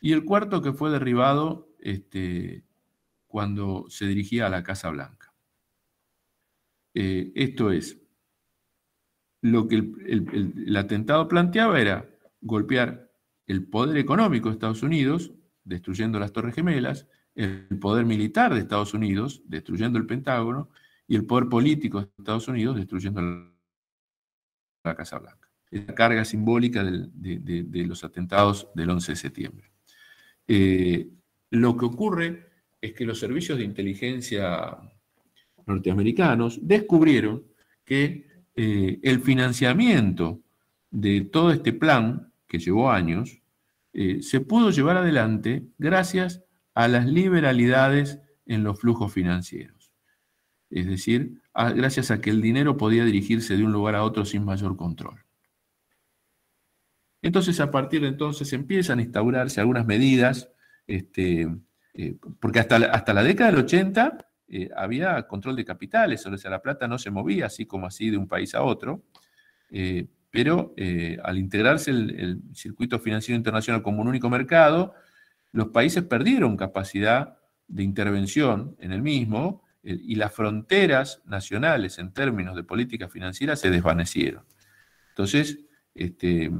Speaker 1: y el cuarto que fue derribado este, cuando se dirigía a la Casa Blanca. Eh, esto es, lo que el, atentado planteaba era golpear el poder económico de Estados Unidos, destruyendo las Torres Gemelas, el poder militar de Estados Unidos, destruyendo el Pentágono, y el poder político de Estados Unidos, destruyendo la Casa Blanca. la carga simbólica de, los atentados del 11 de septiembre. Eh, lo que ocurre es que los servicios de inteligencia norteamericanos descubrieron que eh, el financiamiento de todo este plan, que llevó años, eh, se pudo llevar adelante gracias a las liberalidades en los flujos financieros es decir, gracias a que el dinero podía dirigirse de un lugar a otro sin mayor control. Entonces, a partir de entonces empiezan a instaurarse algunas medidas, este, eh, porque hasta la, hasta la década del 80 eh, había control de capitales, o sea, la plata no se movía así como así de un país a otro, eh, pero al integrarse el, circuito financiero internacional como un único mercado, los países perdieron capacidad de intervención en el mismo eh, y las fronteras nacionales en términos de política financiera se desvanecieron. Entonces, este,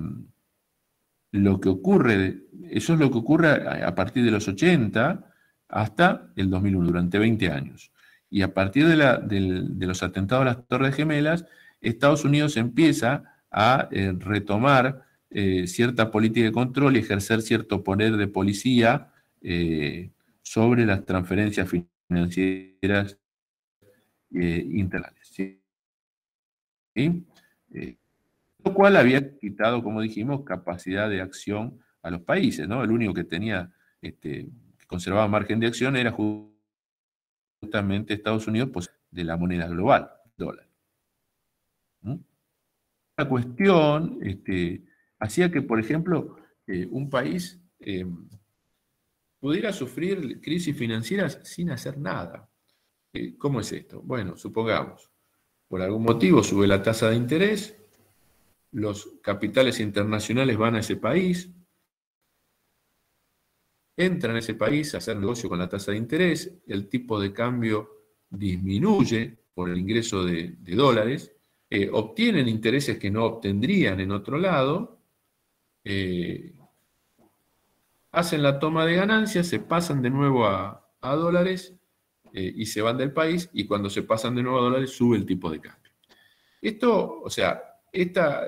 Speaker 1: lo que ocurre, eso es lo que ocurre a partir de los 80 hasta el 2001, durante 20 años. Y a partir de, los atentados a las Torres Gemelas, Estados Unidos empieza a eh, retomar eh, cierta política de control y ejercer cierto poder de policía sobre las transferencias financieras financieras eh, eh, lo cual había quitado, como dijimos, capacidad de acción a los países, ¿no? El único que tenía, este, que conservaba margen de acción era justamente Estados Unidos, pues, de la moneda global, dólar. La cuestión este, hacía que, por ejemplo, eh, un país em, pudiera sufrir crisis financieras sin hacer nada. Eh, ¿Cómo es esto? Bueno, supongamos, por algún motivo sube la tasa de interés, los capitales internacionales van a ese país, entran a ese país a hacer negocio con la tasa de interés, el tipo de cambio disminuye por el ingreso de, dólares, eh, obtienen intereses que no obtendrían en otro lado, eh, hacen la toma de ganancias, se pasan de nuevo a, dólares eh, y se van del país y cuando se pasan de nuevo a dólares sube el tipo de cambio. Esto, o sea, esta,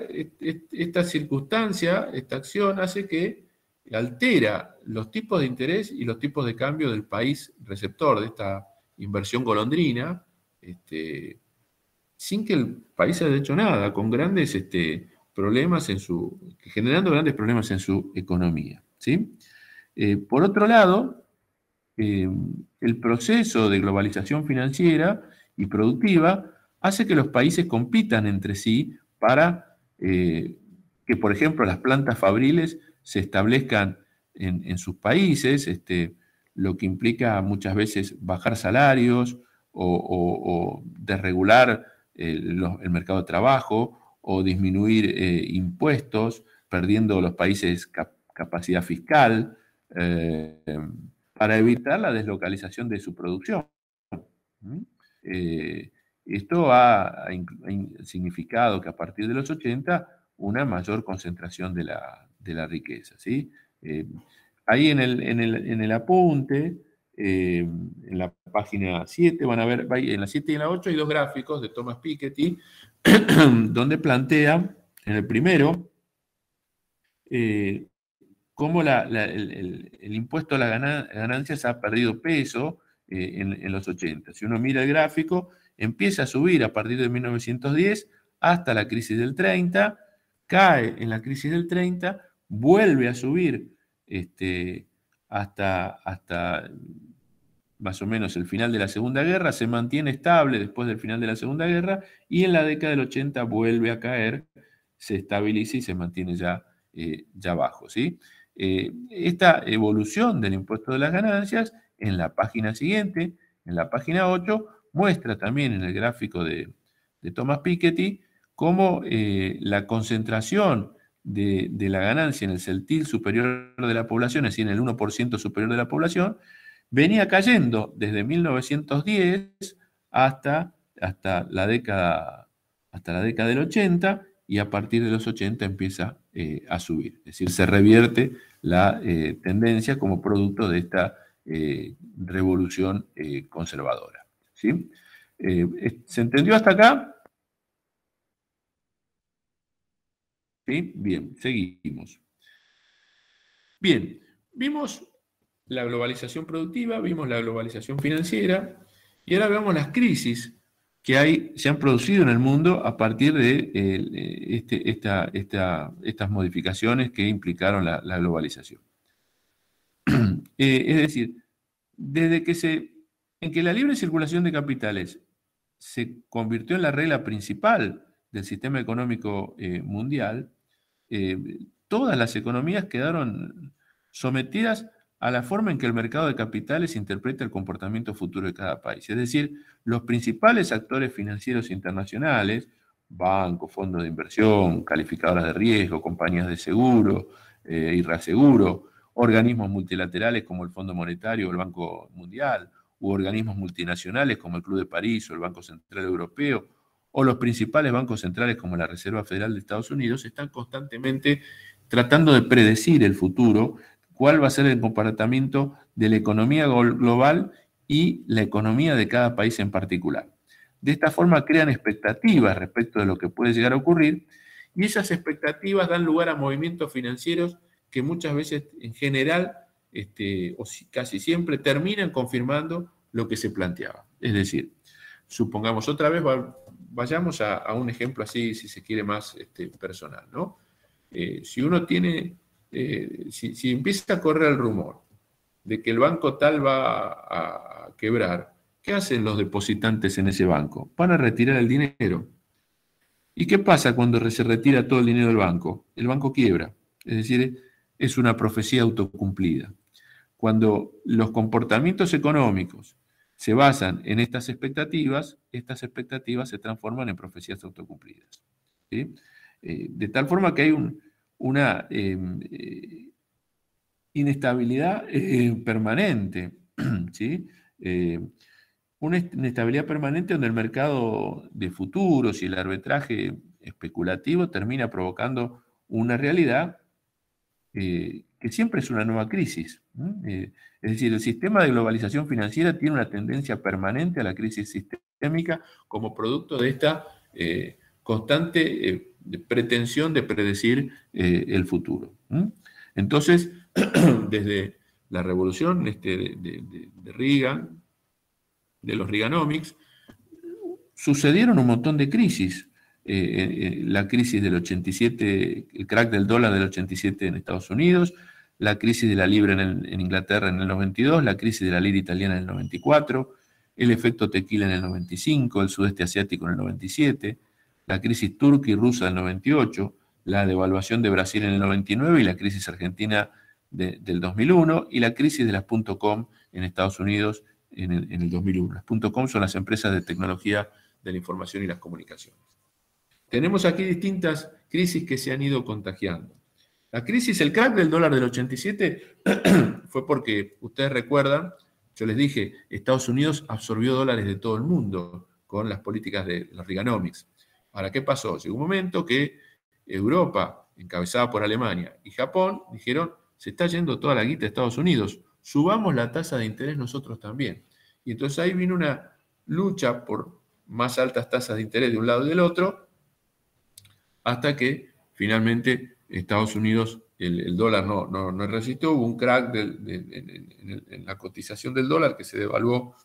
Speaker 1: circunstancia, esta acción hace que altera los tipos de interés y los tipos de cambio del país receptor de esta inversión golondrina, este, sin que el país haya hecho nada, con grandes este, problemas en su, generando grandes problemas en su economía. ¿sí? Eh, por otro lado, eh, el proceso de globalización financiera y productiva hace que los países compitan entre sí para eh, que, por ejemplo, las plantas fabriles se establezcan en, sus países, este, lo que implica muchas veces bajar salarios o, desregular el, mercado de trabajo o disminuir impuestos, perdiendo los países capacidad fiscal. Eh, para evitar la deslocalización de su producción. Eh, esto ha, significado que a partir de los 80 una mayor concentración de la, riqueza. ¿sí? Eh, ahí en el, apunte, en la página 7, van a ver, en la 7 y en la 8 hay dos gráficos de Thomas Piketty, donde plantea, en el primero, cómo el, impuesto a las ganancias ha perdido peso eh, en, los 80. Si uno mira el gráfico, empieza a subir a partir de 1910 hasta la crisis del 30, cae en la crisis del 30, vuelve a subir este, hasta, más o menos el final de la Segunda Guerra, se mantiene estable después del final de la Segunda Guerra y en la década del 80 vuelve a caer, se estabiliza y se mantiene ya, eh, ya bajo. ¿sí? Eh, esta evolución del impuesto de las ganancias en la página siguiente, en la página 8, muestra también en el gráfico de, Thomas Piketty cómo eh, la concentración de, la ganancia en el celtil superior de la población, es decir, en el 1% superior de la población, venía cayendo desde 1910 hasta, hasta, la, hasta la década del 80 y a partir de los 80 empieza eh, a subir. Es decir, se revierte la eh, tendencia como producto de esta eh, revolución conservadora. ¿sí? ¿Se entendió hasta acá? Bien, seguimos. Bien, vimos la globalización productiva, vimos la globalización financiera y ahora vemos las crisis que hay, se han producido en el mundo a partir de eh, eh, este, estas modificaciones que implicaron la, globalización. Eh, es decir, desde que en que la libre circulación de capitales se convirtió en la regla principal del sistema económico mundial, todas las economías quedaron sometidas a la forma en que el mercado de capitales interpreta el comportamiento futuro de cada país. Es decir, los principales actores financieros internacionales, bancos, fondos de inversión, calificadoras de riesgo, compañías de seguro eh, y reaseguro, organismos multilaterales como el Fondo Monetario o el Banco Mundial, u organismos multinacionales como el Club de París o el Banco Central Europeo, o los principales bancos centrales como la Reserva Federal de Estados Unidos, están constantemente tratando de predecir el futuro cuál va a ser el comportamiento de la economía global y la economía de cada país en particular. De esta forma crean expectativas respecto de lo que puede llegar a ocurrir y esas expectativas dan lugar a movimientos financieros que muchas veces en general este, o casi siempre terminan confirmando lo que se planteaba. Es decir, supongamos otra vez, vayamos a, un ejemplo así, si se quiere, más este, personal. ¿no? Eh, si uno tiene eh, si, empieza a correr el rumor de que el banco tal va a, quebrar, ¿qué hacen los depositantes en ese banco? Van a retirar el dinero. ¿Y qué pasa cuando se retira todo el dinero del banco? El banco quiebra. Es decir, es una profecía autocumplida. Cuando los comportamientos económicos se basan en estas expectativas, estas expectativas se transforman en profecías autocumplidas. Eh, de tal forma que hay un, una eh, eh, inestabilidad eh, permanente, ¿sí? una inestabilidad permanente donde el mercado de futuros y el arbitraje especulativo termina provocando una realidad que siempre es una nueva crisis. es decir, el sistema de globalización financiera tiene una tendencia permanente a la crisis sistémica como producto de esta constante de pretensión de predecir eh, el futuro. Entonces, desde la revolución este, de, de, Reagan, de los Reaganomics, sucedieron un montón de crisis. Eh, eh, la crisis del 87, el crack del dólar del 87 en Estados Unidos, la crisis de la libra en, en Inglaterra en el 92, la crisis de la lira italiana en el 94, el efecto tequila en el 95, el sudeste asiático en el 97, la crisis turca y rusa del 98, la devaluación de Brasil en el 99 y la crisis argentina del 2001 y la crisis de las .com en Estados Unidos en el, 2001. Las .com son las empresas de tecnología de la información y las comunicaciones. Tenemos aquí distintas crisis que se han ido contagiando. La crisis, el crack del dólar del 87 fue porque, ustedes recuerdan, yo les dije, Estados Unidos absorbió dólares de todo el mundo con las políticas de los Reaganomics. Ahora, ¿qué pasó? Llegó un momento que Europa, encabezada por Alemania y Japón, dijeron, se está yendo toda la guita a Estados Unidos, subamos la tasa de interés nosotros también. Y entonces ahí vino una lucha por más altas tasas de interés de un lado y del otro, hasta que finalmente Estados Unidos, el, dólar no, no, resistió, hubo un crack en la cotización del dólar que se devaluó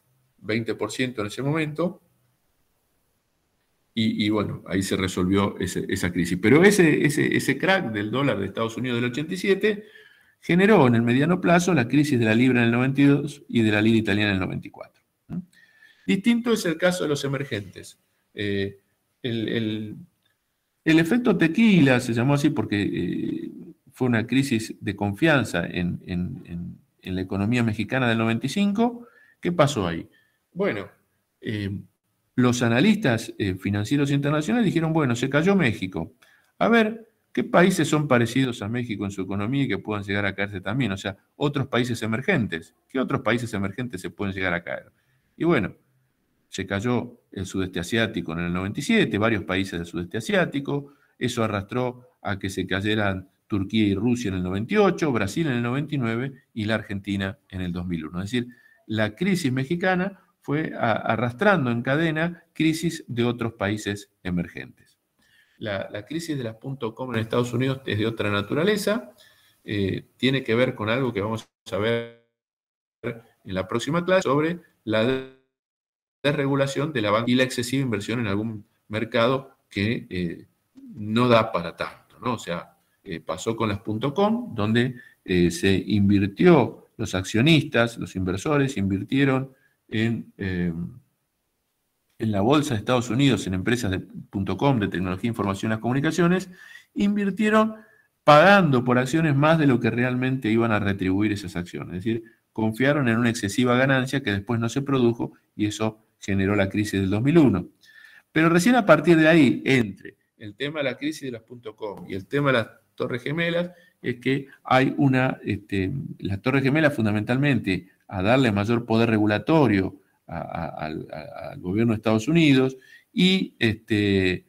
Speaker 1: 20% en ese momento, y, bueno, ahí se resolvió esa crisis. Pero ese, ese, crack del dólar de Estados Unidos del 87 generó en el mediano plazo la crisis de la libra en el 92 y de la Libra italiana en el 94. Distinto es el caso de los emergentes. Eh, el, efecto tequila, se llamó así porque eh, fue una crisis de confianza en, la economía mexicana del 95. ¿Qué pasó ahí? Bueno, eh, los analistas eh, financieros internacionales dijeron, bueno, se cayó México. A ver, ¿qué países son parecidos a México en su economía y que puedan llegar a caerse también? O sea, otros países emergentes. ¿Qué otros países emergentes se pueden llegar a caer? Y bueno, se cayó el sudeste asiático en el 97, varios países del sudeste asiático. Eso arrastró a que se cayeran Turquía y Rusia en el 98, Brasil en el 99 y la Argentina en el 2001. Es decir, la crisis mexicana fue arrastrando en cadena crisis de otros países emergentes. La, crisis de las .com en Estados Unidos es de otra naturaleza, eh, tiene que ver con algo que vamos a ver en la próxima clase sobre la desregulación de la banca y la excesiva inversión en algún mercado que eh, no da para tanto, O sea, eh, pasó con las .com, donde se invirtió, los accionistas, los inversores invirtieron eh, en, la bolsa de Estados Unidos, en empresas de .com, de tecnología, información y las comunicaciones, invirtieron pagando por acciones más de lo que realmente iban a retribuir esas acciones. Es decir, confiaron en una excesiva ganancia que después no se produjo y eso generó la crisis del 2001. Pero recién a partir de ahí, entre el tema de la crisis de las .com y el tema de las Torres Gemelas, es que hay una, este, las Torres Gemelas fundamentalmente a darle mayor poder regulatorio al gobierno de Estados Unidos y este,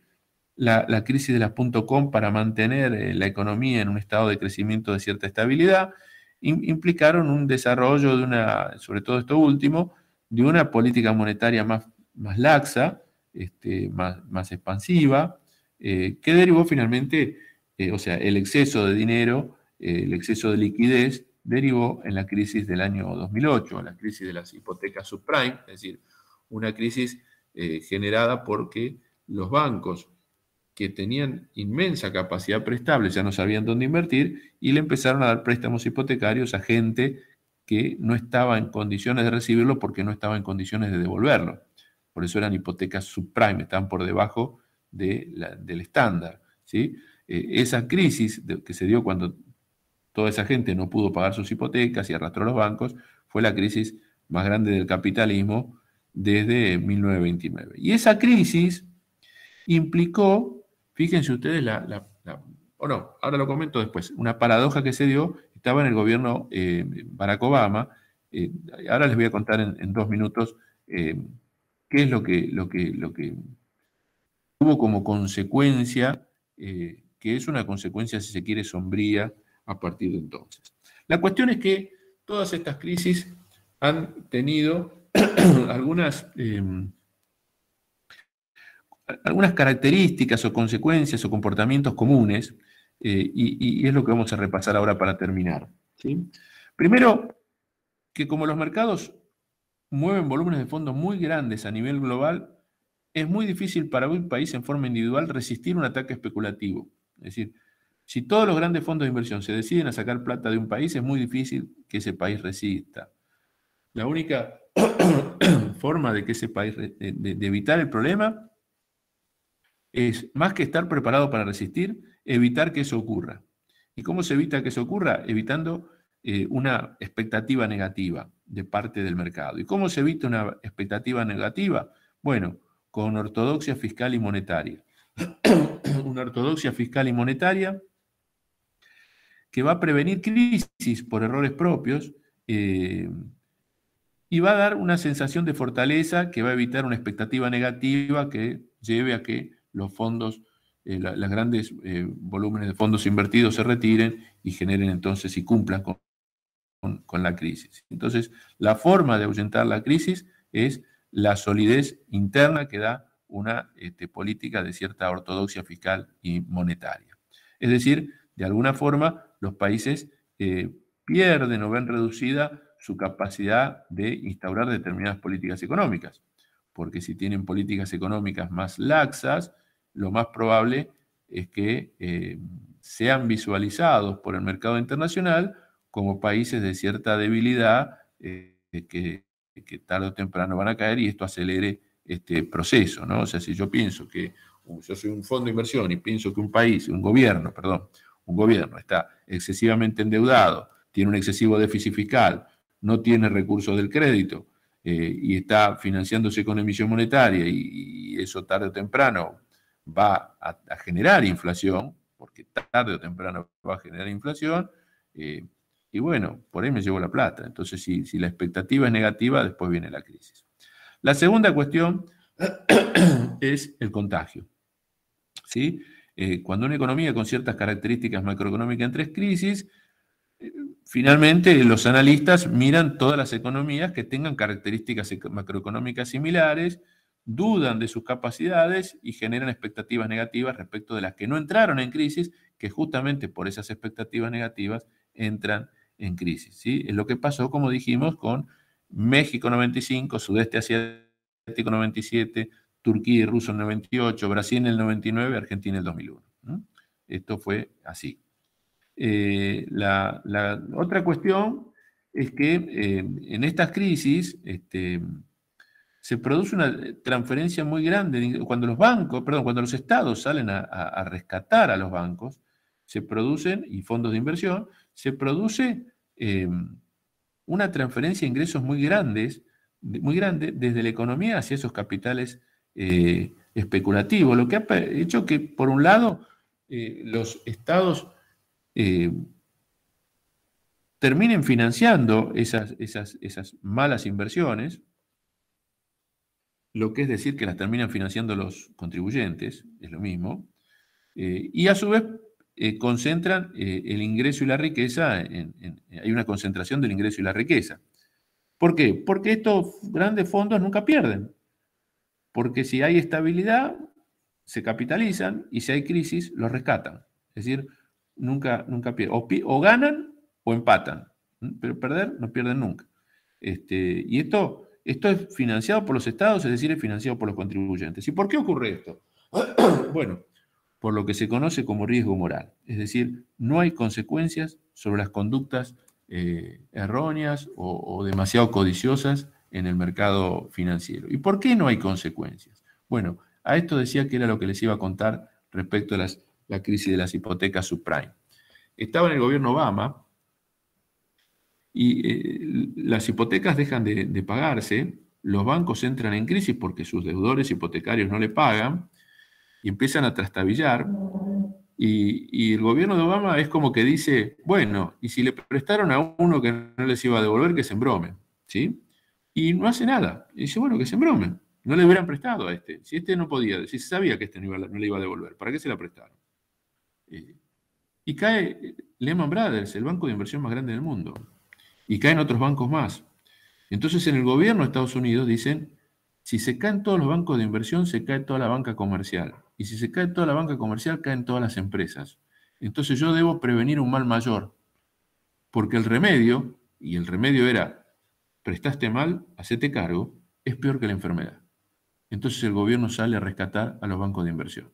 Speaker 1: la, crisis de las .com para mantener eh, la economía en un estado de crecimiento de cierta estabilidad, implicaron un desarrollo de una, sobre todo esto último, de una política monetaria más, más laxa, este, más, expansiva, eh, que derivó finalmente, eh, o sea, el exceso de dinero, el exceso de liquidez, derivó en la crisis del año 2008, la crisis de las hipotecas subprime, es decir, una crisis eh, generada porque los bancos que tenían inmensa capacidad prestable ya no sabían dónde invertir y le empezaron a dar préstamos hipotecarios a gente que no estaba en condiciones de recibirlo porque no estaba en condiciones de devolverlo. Por eso eran hipotecas subprime, estaban por debajo del estándar. ¿sí? Eh, esa crisis que se dio cuando Toda esa gente no pudo pagar sus hipotecas y arrastró los bancos. Fue la crisis más grande del capitalismo desde 1929. Y esa crisis implicó, fíjense ustedes, la, o no, ahora lo comento después, una paradoja que se dio, estaba en el gobierno eh, Barack Obama, eh, ahora les voy a contar en, dos minutos eh, qué es lo que, lo, que, lo que tuvo como consecuencia, que es una consecuencia, si se quiere, sombría a partir de entonces. La cuestión es que todas estas crisis han tenido algunas, eh, algunas características o consecuencias o comportamientos comunes, eh, y, es lo que vamos a repasar ahora para terminar. Primero, que como los mercados mueven volúmenes de fondos muy grandes a nivel global, es muy difícil para un país en forma individual resistir un ataque especulativo. Es decir, si todos los grandes fondos de inversión se deciden a sacar plata de un país, es muy difícil que ese país resista. La única forma de que ese país de, evitar el problema es más que estar preparado para resistir, evitar que eso ocurra. ¿Y cómo se evita que eso ocurra? Evitando eh, una expectativa negativa de parte del mercado. ¿Y cómo se evita una expectativa negativa? Bueno, con ortodoxia fiscal y monetaria. una ortodoxia fiscal y monetaria que va a prevenir crisis por errores propios eh, y va a dar una sensación de fortaleza que va a evitar una expectativa negativa que lleve a que los fondos, eh, los las grandes eh, volúmenes de fondos invertidos se retiren y generen entonces y cumplan con, la crisis. Entonces, la forma de ahuyentar la crisis es la solidez interna que da una este, política de cierta ortodoxia fiscal y monetaria. Es decir, de alguna forma, los países pierden o ven reducida su capacidad de instaurar determinadas políticas económicas. Porque si tienen políticas económicas más laxas, lo más probable es que eh, sean visualizados por el mercado internacional como países de cierta debilidad eh, que, tarde o temprano van a caer y esto acelere este proceso. ¿no? O sea, si yo pienso que, yo soy un fondo de inversión y pienso que un país, un gobierno, perdón, un gobierno está excesivamente endeudado, tiene un excesivo déficit fiscal, no tiene recursos del crédito eh, y está financiándose con emisión monetaria y, eso tarde o temprano va a, generar inflación, porque tarde o temprano va a generar inflación, eh, y bueno, por ahí me llevo la plata. Entonces, si, si la expectativa es negativa, después viene la crisis. La segunda cuestión es el contagio. ¿Sí? Eh, cuando una economía con ciertas características macroeconómicas en tres crisis, eh, finalmente los analistas miran todas las economías que tengan características macroeconómicas similares, dudan de sus capacidades y generan expectativas negativas respecto de las que no entraron en crisis, que justamente por esas expectativas negativas entran en crisis. Es lo que pasó, como dijimos, con México 95, Sudeste Asiático 97, Turquía y Rusia en el 98, Brasil en el 99, Argentina en el 2001. Esto fue así. Eh, la, otra cuestión es que eh, en estas crisis este, se produce una transferencia muy grande. Cuando los bancos, perdón, cuando los estados salen a, rescatar a los bancos, se producen, y fondos de inversión, se produce em, una transferencia de ingresos muy grandes, muy grande desde la economía hacia esos capitales eh, especulativo, lo que ha hecho que, por un lado, eh, los estados eh, terminen financiando esas, malas inversiones, lo que es decir que las terminan financiando los contribuyentes, es lo mismo, y a su vez concentran el ingreso y la riqueza, hay una concentración del ingreso y la riqueza. ¿Por qué? Porque estos grandes fondos nunca pierden. Porque si hay estabilidad, se capitalizan y si hay crisis, los rescatan. Es decir, nunca, nunca pierden. O, ganan o empatan, pero perder no pierden nunca. Este, y esto, esto es financiado por los estados, es decir, es financiado por los contribuyentes. ¿Y por qué ocurre esto? bueno, por lo que se conoce como riesgo moral. Es decir, no hay consecuencias sobre las conductas eh, erróneas o demasiado codiciosas en el mercado financiero. ¿Y por qué no hay consecuencias? Bueno, a esto decía que era lo que les iba a contar respecto a la crisis de las hipotecas subprime. Estaba en el gobierno Obama y eh, las hipotecas dejan de, pagarse, los bancos entran en crisis porque sus deudores hipotecarios no le pagan y empiezan a trastabillar. Y, el gobierno de Obama es como que dice, bueno, y si le prestaron a uno que no les iba a devolver, que se embrome? ¿sí? Y no hace nada. Y dice, bueno, que se embromen. No le hubieran prestado a este. Si este no podía, si sabía que este no, le iba a devolver, ¿para qué se la prestaron? Y, y cae eh, Lehman Brothers, el banco de inversión más grande del mundo. Y caen otros bancos más. Entonces en el gobierno de Estados Unidos dicen, si se caen todos los bancos de inversión, se cae toda la banca comercial. Y si se cae toda la banca comercial, caen todas las empresas. Entonces yo debo prevenir un mal mayor. Porque el remedio, y el remedio era prestaste mal, hacete cargo, es peor que la enfermedad. Entonces el gobierno sale a rescatar a los bancos de inversión.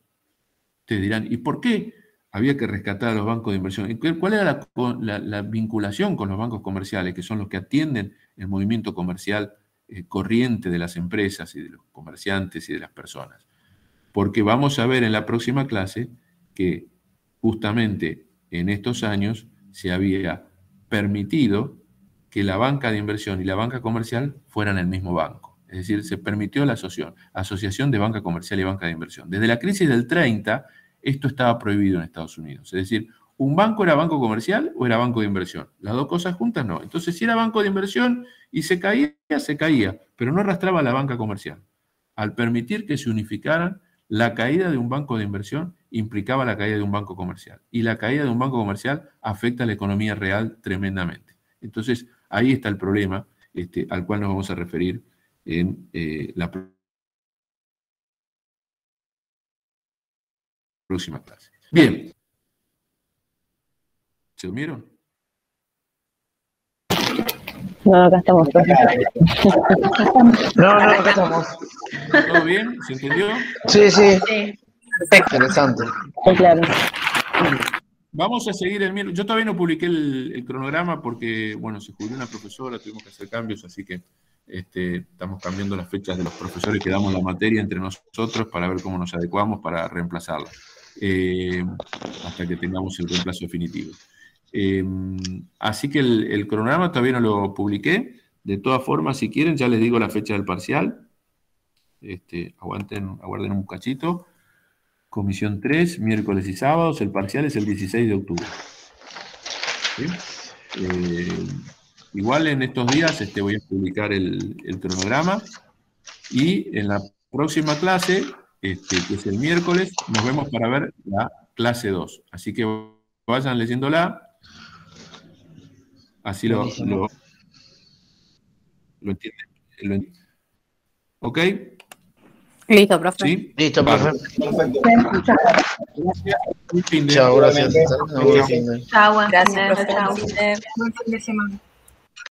Speaker 1: Ustedes dirán, ¿y por qué había que rescatar a los bancos de inversión? ¿Cuál era la, vinculación con los bancos comerciales, que son los que atienden el movimiento comercial eh, corriente de las empresas y de los comerciantes y de las personas? Porque vamos a ver en la próxima clase que justamente en estos años se había permitido que la banca de inversión y la banca comercial fueran el mismo banco. Es decir, se permitió la asociación, asociación de banca comercial y banca de inversión. Desde la crisis del 30, esto estaba prohibido en Estados Unidos. Es decir, ¿un banco era banco comercial o era banco de inversión? Las dos cosas juntas no. Entonces, si era banco de inversión y se caía, se caía, pero no arrastraba a la banca comercial. Al permitir que se unificaran, la caída de un banco de inversión implicaba la caída de un banco comercial. Y la caída de un banco comercial afecta a la economía real tremendamente. Entonces, Ahí está el problema este, al cual nos vamos a referir en eh, la próxima clase. Bien. ¿Se durmieron? No, acá estamos. No, no, acá estamos. ¿Todo bien? ¿Se entendió? Sí, sí. Perfecto. Interesante. Claro. Vamos a seguir el miércoles. Yo todavía no publiqué el, cronograma porque, bueno, se jubiló una profesora, tuvimos que hacer cambios, así que este, estamos cambiando las fechas de los profesores que damos la materia entre nosotros para ver cómo nos adecuamos para reemplazarla, eh, hasta que tengamos el reemplazo definitivo. Eh, así que el, cronograma todavía no lo publiqué. De todas formas, si quieren, ya les digo la fecha del parcial. Este, aguanten, aguarden un cachito. Comisión 3, miércoles y sábados. El parcial es el 16 de octubre. Eh, igual en estos días este, voy a publicar el, cronograma y en la próxima clase, este, que es el miércoles, nos vemos para ver la clase 2. Así que vayan leyéndola. Así lo, lo entienden. ¿Ok? Listo, profesor. ¿Sí? Listo, profesor. Perfecto. Chao, gracias. Chao, gracias. Chao, gracias. Chao, Buen fin de semana.